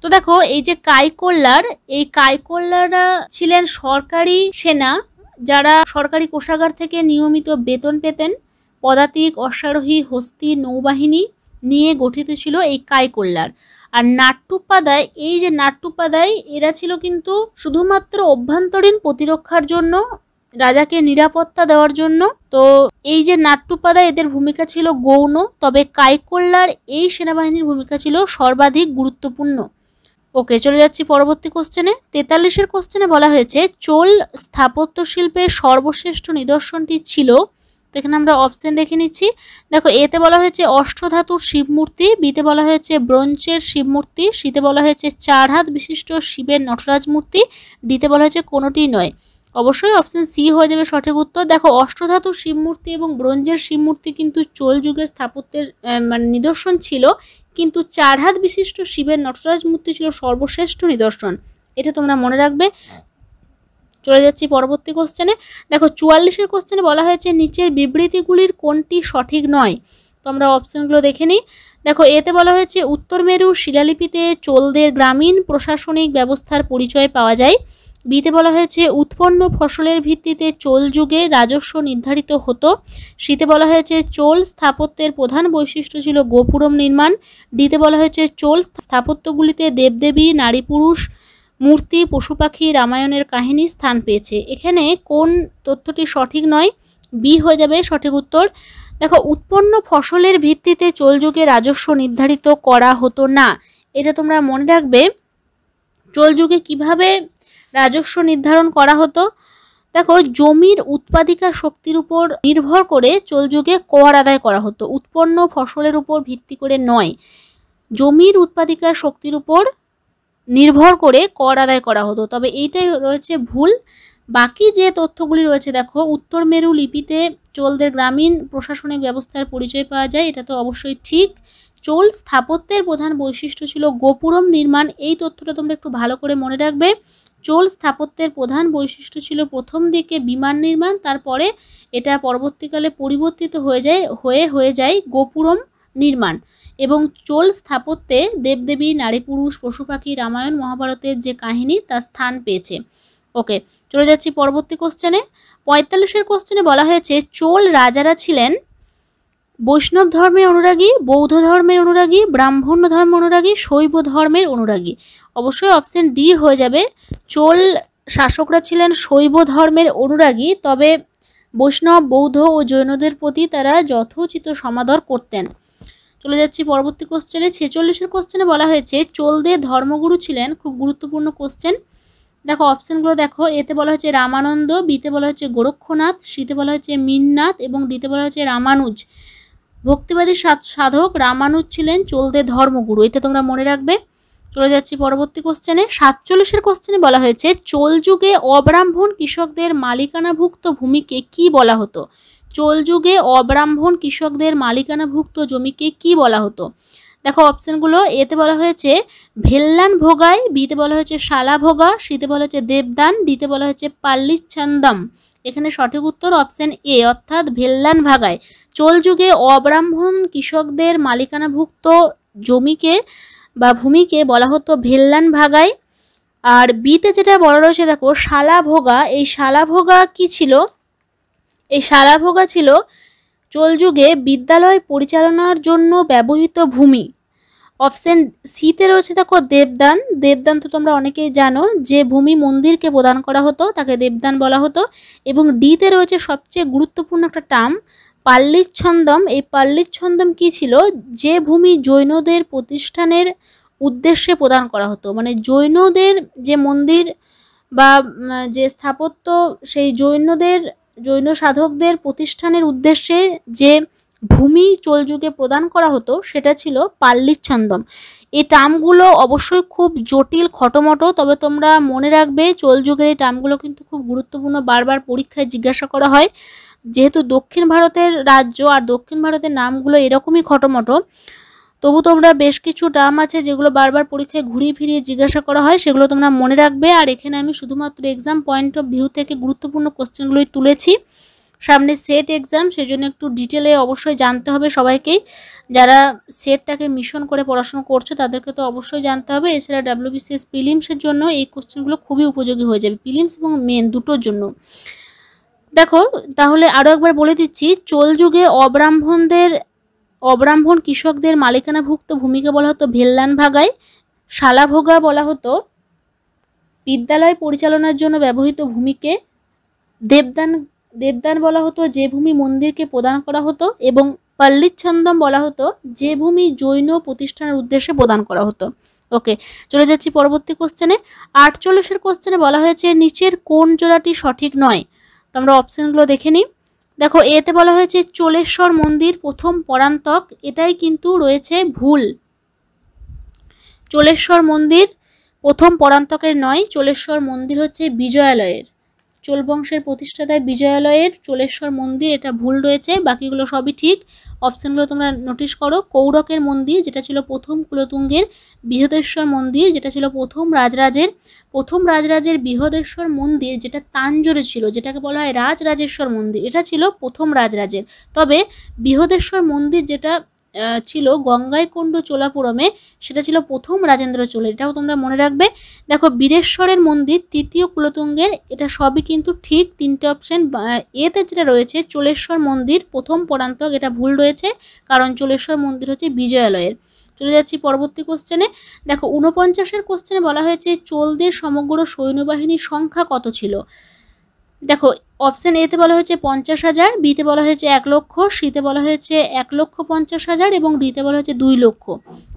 তো দেখো এই যে কাইকোল্লার এই কাইকোল্লারা ছিলেন সরকারি সেনা যারা সরকারি কোষাগার থেকে নিয়মিত বেতন পেতেন পদাতিক অশ্বারোহী হস্তি নৌবাহিনী নিয়ে গঠিত ছিল এই কাইকোল্লার আর নাট্যুপাদায় এই যে নাট্যুপাদায় এরা ছিল কিন্তু শুধুমাত্র অভ্যন্তরীণ প্রতিরক্ষার জন্য রাজাকে নিরাপত্তা দেওয়ার জন্য তো এই যে নাট্যপাদা এদের ভূমিকা ছিল গৌণ তবে কাইকোল্লার এই সেনাবাহিনীর ভূমিকা ছিল সর্বাধিক গুরুত্বপূর্ণ ওকে চলে যাচ্ছি পরবর্তী কোশ্চেনে তেতাল্লিশের কোশ্চেনে বলা হয়েছে চোল স্থাপত্য শিল্পের সর্বশ্রেষ্ঠ নিদর্শনটি ছিল তো এখানে আমরা অপশন রেখে নিচ্ছি দেখো এতে বলা হয়েছে অষ্টধাতুর শিবমূর্তি বিতে বলা হয়েছে ব্রোঞ্চের শিবমূর্তি শীতে বলা হয়েছে চার হাত বিশিষ্ট শিবের নটরাজ মূর্তি ডিতে বলা হয়েছে কোনোটি নয় অবশ্যই অপশন সি হয়ে যাবে সঠিক উত্তর দেখো অষ্টধাতু শিবমূর্তি এবং ব্রোঞ্জের শিবমূর্তি কিন্তু চোল যুগের স্থাপত্যের মানে নিদর্শন ছিল কিন্তু চার হাত বিশিষ্ট শিবের নটরাজ মূর্তি ছিল সর্বশ্রেষ্ঠ নিদর্শন এটা তোমরা মনে রাখবে চলে যাচ্ছি পরবর্তী কোশ্চেনে দেখো চুয়াল্লিশের কোশ্চেনে বলা হয়েছে নিচের বিবৃতিগুলির কোনটি সঠিক নয় তোমরা অপশানগুলো দেখে নিই দেখো এতে বলা হয়েছে উত্তর মেরু শিলালিপিতে চোলদের গ্রামীণ প্রশাসনিক ব্যবস্থার পরিচয় পাওয়া যায় বিতে বলা হয়েছে উৎপন্ন ফসলের ভিত্তিতে চোল যুগে রাজস্ব নির্ধারিত হতো শীতে বলা হয়েছে চোল স্থাপত্যের প্রধান বৈশিষ্ট্য ছিল গোপুরম নির্মাণ ডিতে বলা হয়েছে চোল স্থাপত্যগুলিতে দেবদেবী নারী পুরুষ মূর্তি পশু পাখি রামায়ণের কাহিনী স্থান পেয়েছে এখানে কোন তথ্যটি সঠিক নয় বি হয়ে যাবে সঠিক উত্তর দেখো উৎপন্ন ফসলের ভিত্তিতে চোল যুগে রাজস্ব নির্ধারিত করা হতো না এটা তোমরা মনে রাখবে চোল যুগে কীভাবে রাজস্ব নির্ধারণ করা হতো দেখো জমির উৎপাদিকা শক্তির উপর নির্ভর করে যুগে কর আদায় করা হতো উৎপন্ন ফসলের উপর ভিত্তি করে নয় জমির উৎপাদিকা শক্তির উপর নির্ভর করে কর আদায় করা হতো তবে এইটাই রয়েছে ভুল বাকি যে তথ্যগুলি রয়েছে দেখো উত্তর মেরু লিপিতে চোলদের গ্রামীণ প্রশাসনিক ব্যবস্থার পরিচয় পাওয়া যায় এটা তো অবশ্যই ঠিক চোল স্থাপত্যের প্রধান বৈশিষ্ট্য ছিল গোপুরম নির্মাণ এই তথ্যটা তোমরা একটু ভালো করে মনে রাখবে চোল স্থাপত্যের প্রধান বৈশিষ্ট্য ছিল প্রথম দিকে বিমান নির্মাণ তারপরে এটা পরবর্তীকালে পরিবর্তিত হয়ে যায় হয়ে হয়ে যায় গোপুরম নির্মাণ এবং চোল স্থাপত্যে দেবদেবী নারী পুরুষ পশু পাখি রামায়ণ মহাভারতের যে কাহিনী তার স্থান পেয়েছে ওকে চলে যাচ্ছি পরবর্তী কোশ্চেনে পঁয়তাল্লিশের কোশ্চেনে বলা হয়েছে চোল রাজারা ছিলেন বৈষ্ণব ধর্মের অনুরাগী বৌদ্ধ ধর্মের অনুরাগী ব্রাহ্মণ্য ধর্মের অনুরাগী শৈব ধর্মের অনুরাগী অবশ্যই অপশন ডি হয়ে যাবে চোল শাসকরা ছিলেন শৈব ধর্মের অনুরাগী তবে বৈষ্ণব বৌদ্ধ ও জৈনদের প্রতি তারা যথোচিত সমাদর করতেন চলে যাচ্ছি পরবর্তী কোশ্চেনে ছেচল্লিশের কোশ্চেনে বলা হয়েছে চোলদের ধর্মগুরু ছিলেন খুব গুরুত্বপূর্ণ কোশ্চেন দেখো অপশানগুলো দেখো এতে বলা হয়েছে রামানন্দ বিতে বলা হয়েছে গোরক্ষনাথ শীতে বলা হয়েছে মিননাথ এবং ডিতে বলা হয়েছে রামানুজ ভক্তিবাদী সাধক রামানুজ ছিলেন চলদে ধর্মগুরু এটা তোমরা মনে রাখবে চলে যাচ্ছি পরবর্তী কোশ্চেনে সাতচল্লিশের কোশ্চেনে বলা হয়েছে চোল যুগে অব্রাহ্মণ কৃষকদের মালিকানাভুক্ত ভূমিকে কি বলা হতো চোল যুগে অব্রাহ্মণ কৃষকদের মালিকানাভুক্ত জমিকে কি বলা হতো দেখো অপশানগুলো এতে বলা হয়েছে ভেল্লান ভোগাই বিতে বলা হয়েছে শালা ভোগা সিতে বলা হয়েছে দেবদান ডিতে বলা হয়েছে পাল্লিচ্ছন্দম এখানে সঠিক উত্তর অপশান এ অর্থাৎ ভেল্লান ভাগায় চোল যুগে অব্রাহ্মণ কৃষকদের মালিকানাভুক্ত জমিকে বা ভূমিকে বলা হতো ভেল্লান ভাগাই আর বিতে যেটা বলা রয়েছে দেখো শালা ভোগা এই শালা ভোগা কি ছিল এই শালা ভোগা ছিল চোল যুগে বিদ্যালয় পরিচালনার জন্য ব্যবহৃত ভূমি অপশন সিতে রয়েছে দেখো দেবদান দেবদান তো তোমরা অনেকেই জানো যে ভূমি মন্দিরকে প্রদান করা হতো তাকে দেবদান বলা হতো এবং ডিতে রয়েছে সবচেয়ে গুরুত্বপূর্ণ একটা টার্ম পাল্লিচ্ছন্দম এই পাল্লিচ্ছন্দম কি কী ছিল যে ভূমি জৈনদের প্রতিষ্ঠানের উদ্দেশ্যে প্রদান করা হতো মানে জৈনদের যে মন্দির বা যে স্থাপত্য সেই জৈনদের জৈন সাধকদের প্রতিষ্ঠানের উদ্দেশ্যে যে ভূমি চোলযুগে প্রদান করা হতো সেটা ছিল পাল্লিচ্ছন্দম এই টার্মগুলো অবশ্যই খুব জটিল খটোমটো তবে তোমরা মনে রাখবে চোলযুগের এই টার্মগুলো কিন্তু খুব গুরুত্বপূর্ণ বারবার পরীক্ষায় জিজ্ঞাসা করা হয় যেহেতু দক্ষিণ ভারতের রাজ্য আর দক্ষিণ ভারতের নামগুলো এরকমই খটোমটো তবু তোমরা বেশ কিছু টার্ম আছে যেগুলো বারবার পরীক্ষায় ঘুরিয়ে ফিরিয়ে জিজ্ঞাসা করা হয় সেগুলো তোমরা মনে রাখবে আর এখানে আমি শুধুমাত্র এক্সাম পয়েন্ট অফ ভিউ থেকে গুরুত্বপূর্ণ কোশ্চেনগুলোই তুলেছি সামনে সেট এক্সাম সেই জন্য একটু ডিটেলে অবশ্যই জানতে হবে সবাইকেই যারা সেটটাকে মিশন করে পড়াশোনা করছো তাদেরকে তো অবশ্যই জানতে হবে এছাড়া ডাব্লিউবিসিএস প্রিলিমসের জন্য এই কোশ্চেনগুলো খুবই উপযোগী হয়ে যাবে প্রিলিমস এবং মেন দুটোর জন্য দেখো তাহলে আরও একবার বলে দিচ্ছি চোল যুগে অব্রাহ্মণদের অব্রাহ্মণ কৃষকদের মালিকানাভুক্ত ভূমিকা বলা হতো ভেল্লান ভাগায় শালাভোগা বলা হতো বিদ্যালয় পরিচালনার জন্য ব্যবহৃত ভূমিকে দেবদান দেবদান বলা হতো যে ভূমি মন্দিরকে প্রদান করা হতো এবং পাল্লিচ্ছন্দম বলা হতো যে ভূমি জৈন প্রতিষ্ঠানের উদ্দেশ্যে প্রদান করা হতো ওকে চলে যাচ্ছি পরবর্তী কোশ্চেনে আটচল্লিশের কোশ্চেনে বলা হয়েছে নিচের কোন জোড়াটি সঠিক নয় তো আমরা অপশানগুলো দেখে নিই দেখো এতে বলা হয়েছে চোলেশ্বর মন্দির প্রথম পরান্তক এটাই কিন্তু রয়েছে ভুল চোলেশ্বর মন্দির প্রথম পরান্তকের নয় চোলেশ্বর মন্দির হচ্ছে বিজয়ালয়ের চোল বংশের প্রতিষ্ঠাতায় বিজয়ালয়ের চোলেশ্বর মন্দির এটা ভুল রয়েছে বাকিগুলো সবই ঠিক অপশানগুলো তোমরা নোটিশ করো কৌরকের মন্দির যেটা ছিল প্রথম কুলতুঙ্গের বৃহদেশ্বর মন্দির যেটা ছিল প্রথম রাজরাজের প্রথম রাজরাজের বৃহদেশ্বর মন্দির যেটা তাঞ্জোরে ছিল যেটাকে বলা হয় রাজরাজেশ্বর মন্দির এটা ছিল প্রথম রাজরাজের তবে বৃহদেশ্বর মন্দির যেটা ছিল গঙ্গাইকুণ্ড চোলাপুরমে সেটা ছিল প্রথম রাজেন্দ্র চোল এটাও তোমরা মনে রাখবে দেখো বীরেশ্বরের মন্দির তৃতীয় কুলতুঙ্গের এটা সবই কিন্তু ঠিক তিনটে অপশন এতে যেটা রয়েছে চোলেশ্বর মন্দির প্রথম পরান্তক এটা ভুল রয়েছে কারণ চোলেশ্বর মন্দির হচ্ছে বিজয়ালয়ের চলে যাচ্ছি পরবর্তী কোশ্চেনে দেখো উনপঞ্চাশের কোশ্চেনে বলা হয়েছে চোলদের সমগ্র সৈন্যবাহিনীর সংখ্যা কত ছিল দেখো অপশান এতে বলা হয়েছে পঞ্চাশ হাজার বিতে বলা হয়েছে এক লক্ষ সিতে বলা হয়েছে এক লক্ষ পঞ্চাশ হাজার এবং ডিতে বলা হয়েছে দুই লক্ষ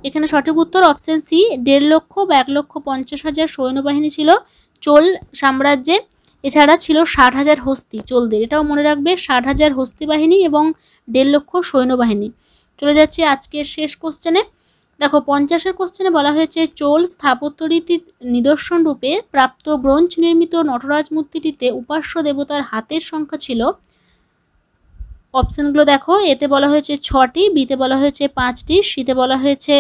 এখানে সঠিক উত্তর অপশান সি দেড় লক্ষ বা এক লক্ষ পঞ্চাশ হাজার সৈন্যবাহিনী ছিল চোল সাম্রাজ্যে এছাড়া ছিল ষাট হাজার হস্তি চোলদের এটাও মনে রাখবে ষাট হাজার হস্তি বাহিনী এবং দেড় লক্ষ সৈন্যবাহিনী চলে যাচ্ছি আজকের শেষ কোশ্চেনে দেখো পঞ্চাশের কোশ্চেনে বলা হয়েছে চোল স্থাপত্যরীতির নিদর্শন রূপে প্রাপ্ত ব্রোঞ্জ নির্মিত নটরাজ মূর্তিটিতে উপাস্য দেবতার হাতের সংখ্যা ছিল অপশানগুলো দেখো এতে বলা হয়েছে ছটি বিতে বলা হয়েছে পাঁচটি সিতে বলা হয়েছে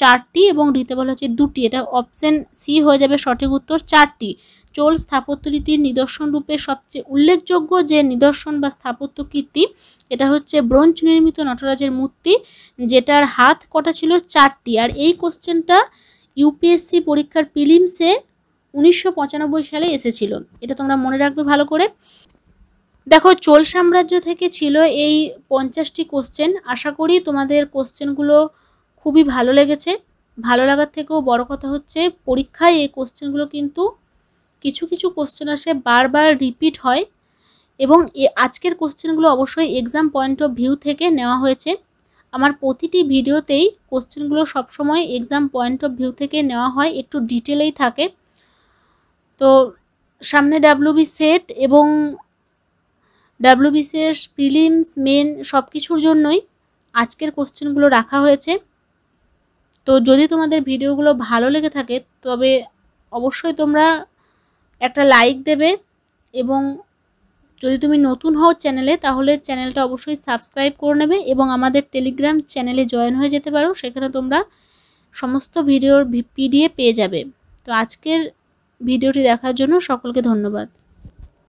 চারটি এবং রিতে বলা হয়েছে দুটি এটা অপশান সি হয়ে যাবে সঠিক উত্তর চারটি চোল স্থাপত্যরীতির নিদর্শন রূপে সবচেয়ে উল্লেখযোগ্য যে নিদর্শন বা স্থাপত্য কীর্তি এটা হচ্ছে ব্রোঞ্জ নির্মিত নটরাজের মূর্তি যেটার হাত কটা ছিল চারটি আর এই কোশ্চেনটা ইউপিএসসি পরীক্ষার প্রিলিমসে উনিশশো সালে এসেছিল এটা তোমরা মনে রাখবে ভালো করে দেখো চোল সাম্রাজ্য থেকে ছিল এই পঞ্চাশটি কোশ্চেন আশা করি তোমাদের কোশ্চেনগুলো খুবই ভালো লেগেছে ভালো লাগার থেকেও বড় কথা হচ্ছে পরীক্ষায় এই কোশ্চেনগুলো কিন্তু কিছু কিছু কোশ্চেন আসে বারবার রিপিট হয় এবং এ আজকের কোশ্চেনগুলো অবশ্যই এক্সাম পয়েন্ট অফ ভিউ থেকে নেওয়া হয়েছে আমার প্রতিটি ভিডিওতেই কোশ্চেনগুলো সবসময় এক্সাম পয়েন্ট অফ ভিউ থেকে নেওয়া হয় একটু ডিটেলেই থাকে তো সামনে ডাব্লিউবি সেট এবং সেস প্রিলিমস মেন সব কিছুর জন্যই আজকের কোশ্চেনগুলো রাখা হয়েছে তো যদি তোমাদের ভিডিওগুলো ভালো লেগে থাকে তবে অবশ্যই তোমরা একটা লাইক দেবে এবং যদি তুমি নতুন হও চ্যানেলে তাহলে চ্যানেলটা অবশ্যই সাবস্ক্রাইব করে নেবে এবং আমাদের টেলিগ্রাম চ্যানেলে জয়েন হয়ে যেতে পারো সেখানে তোমরা সমস্ত ভিডিওর পিডিএ পেয়ে যাবে তো আজকের ভিডিওটি দেখার জন্য সকলকে ধন্যবাদ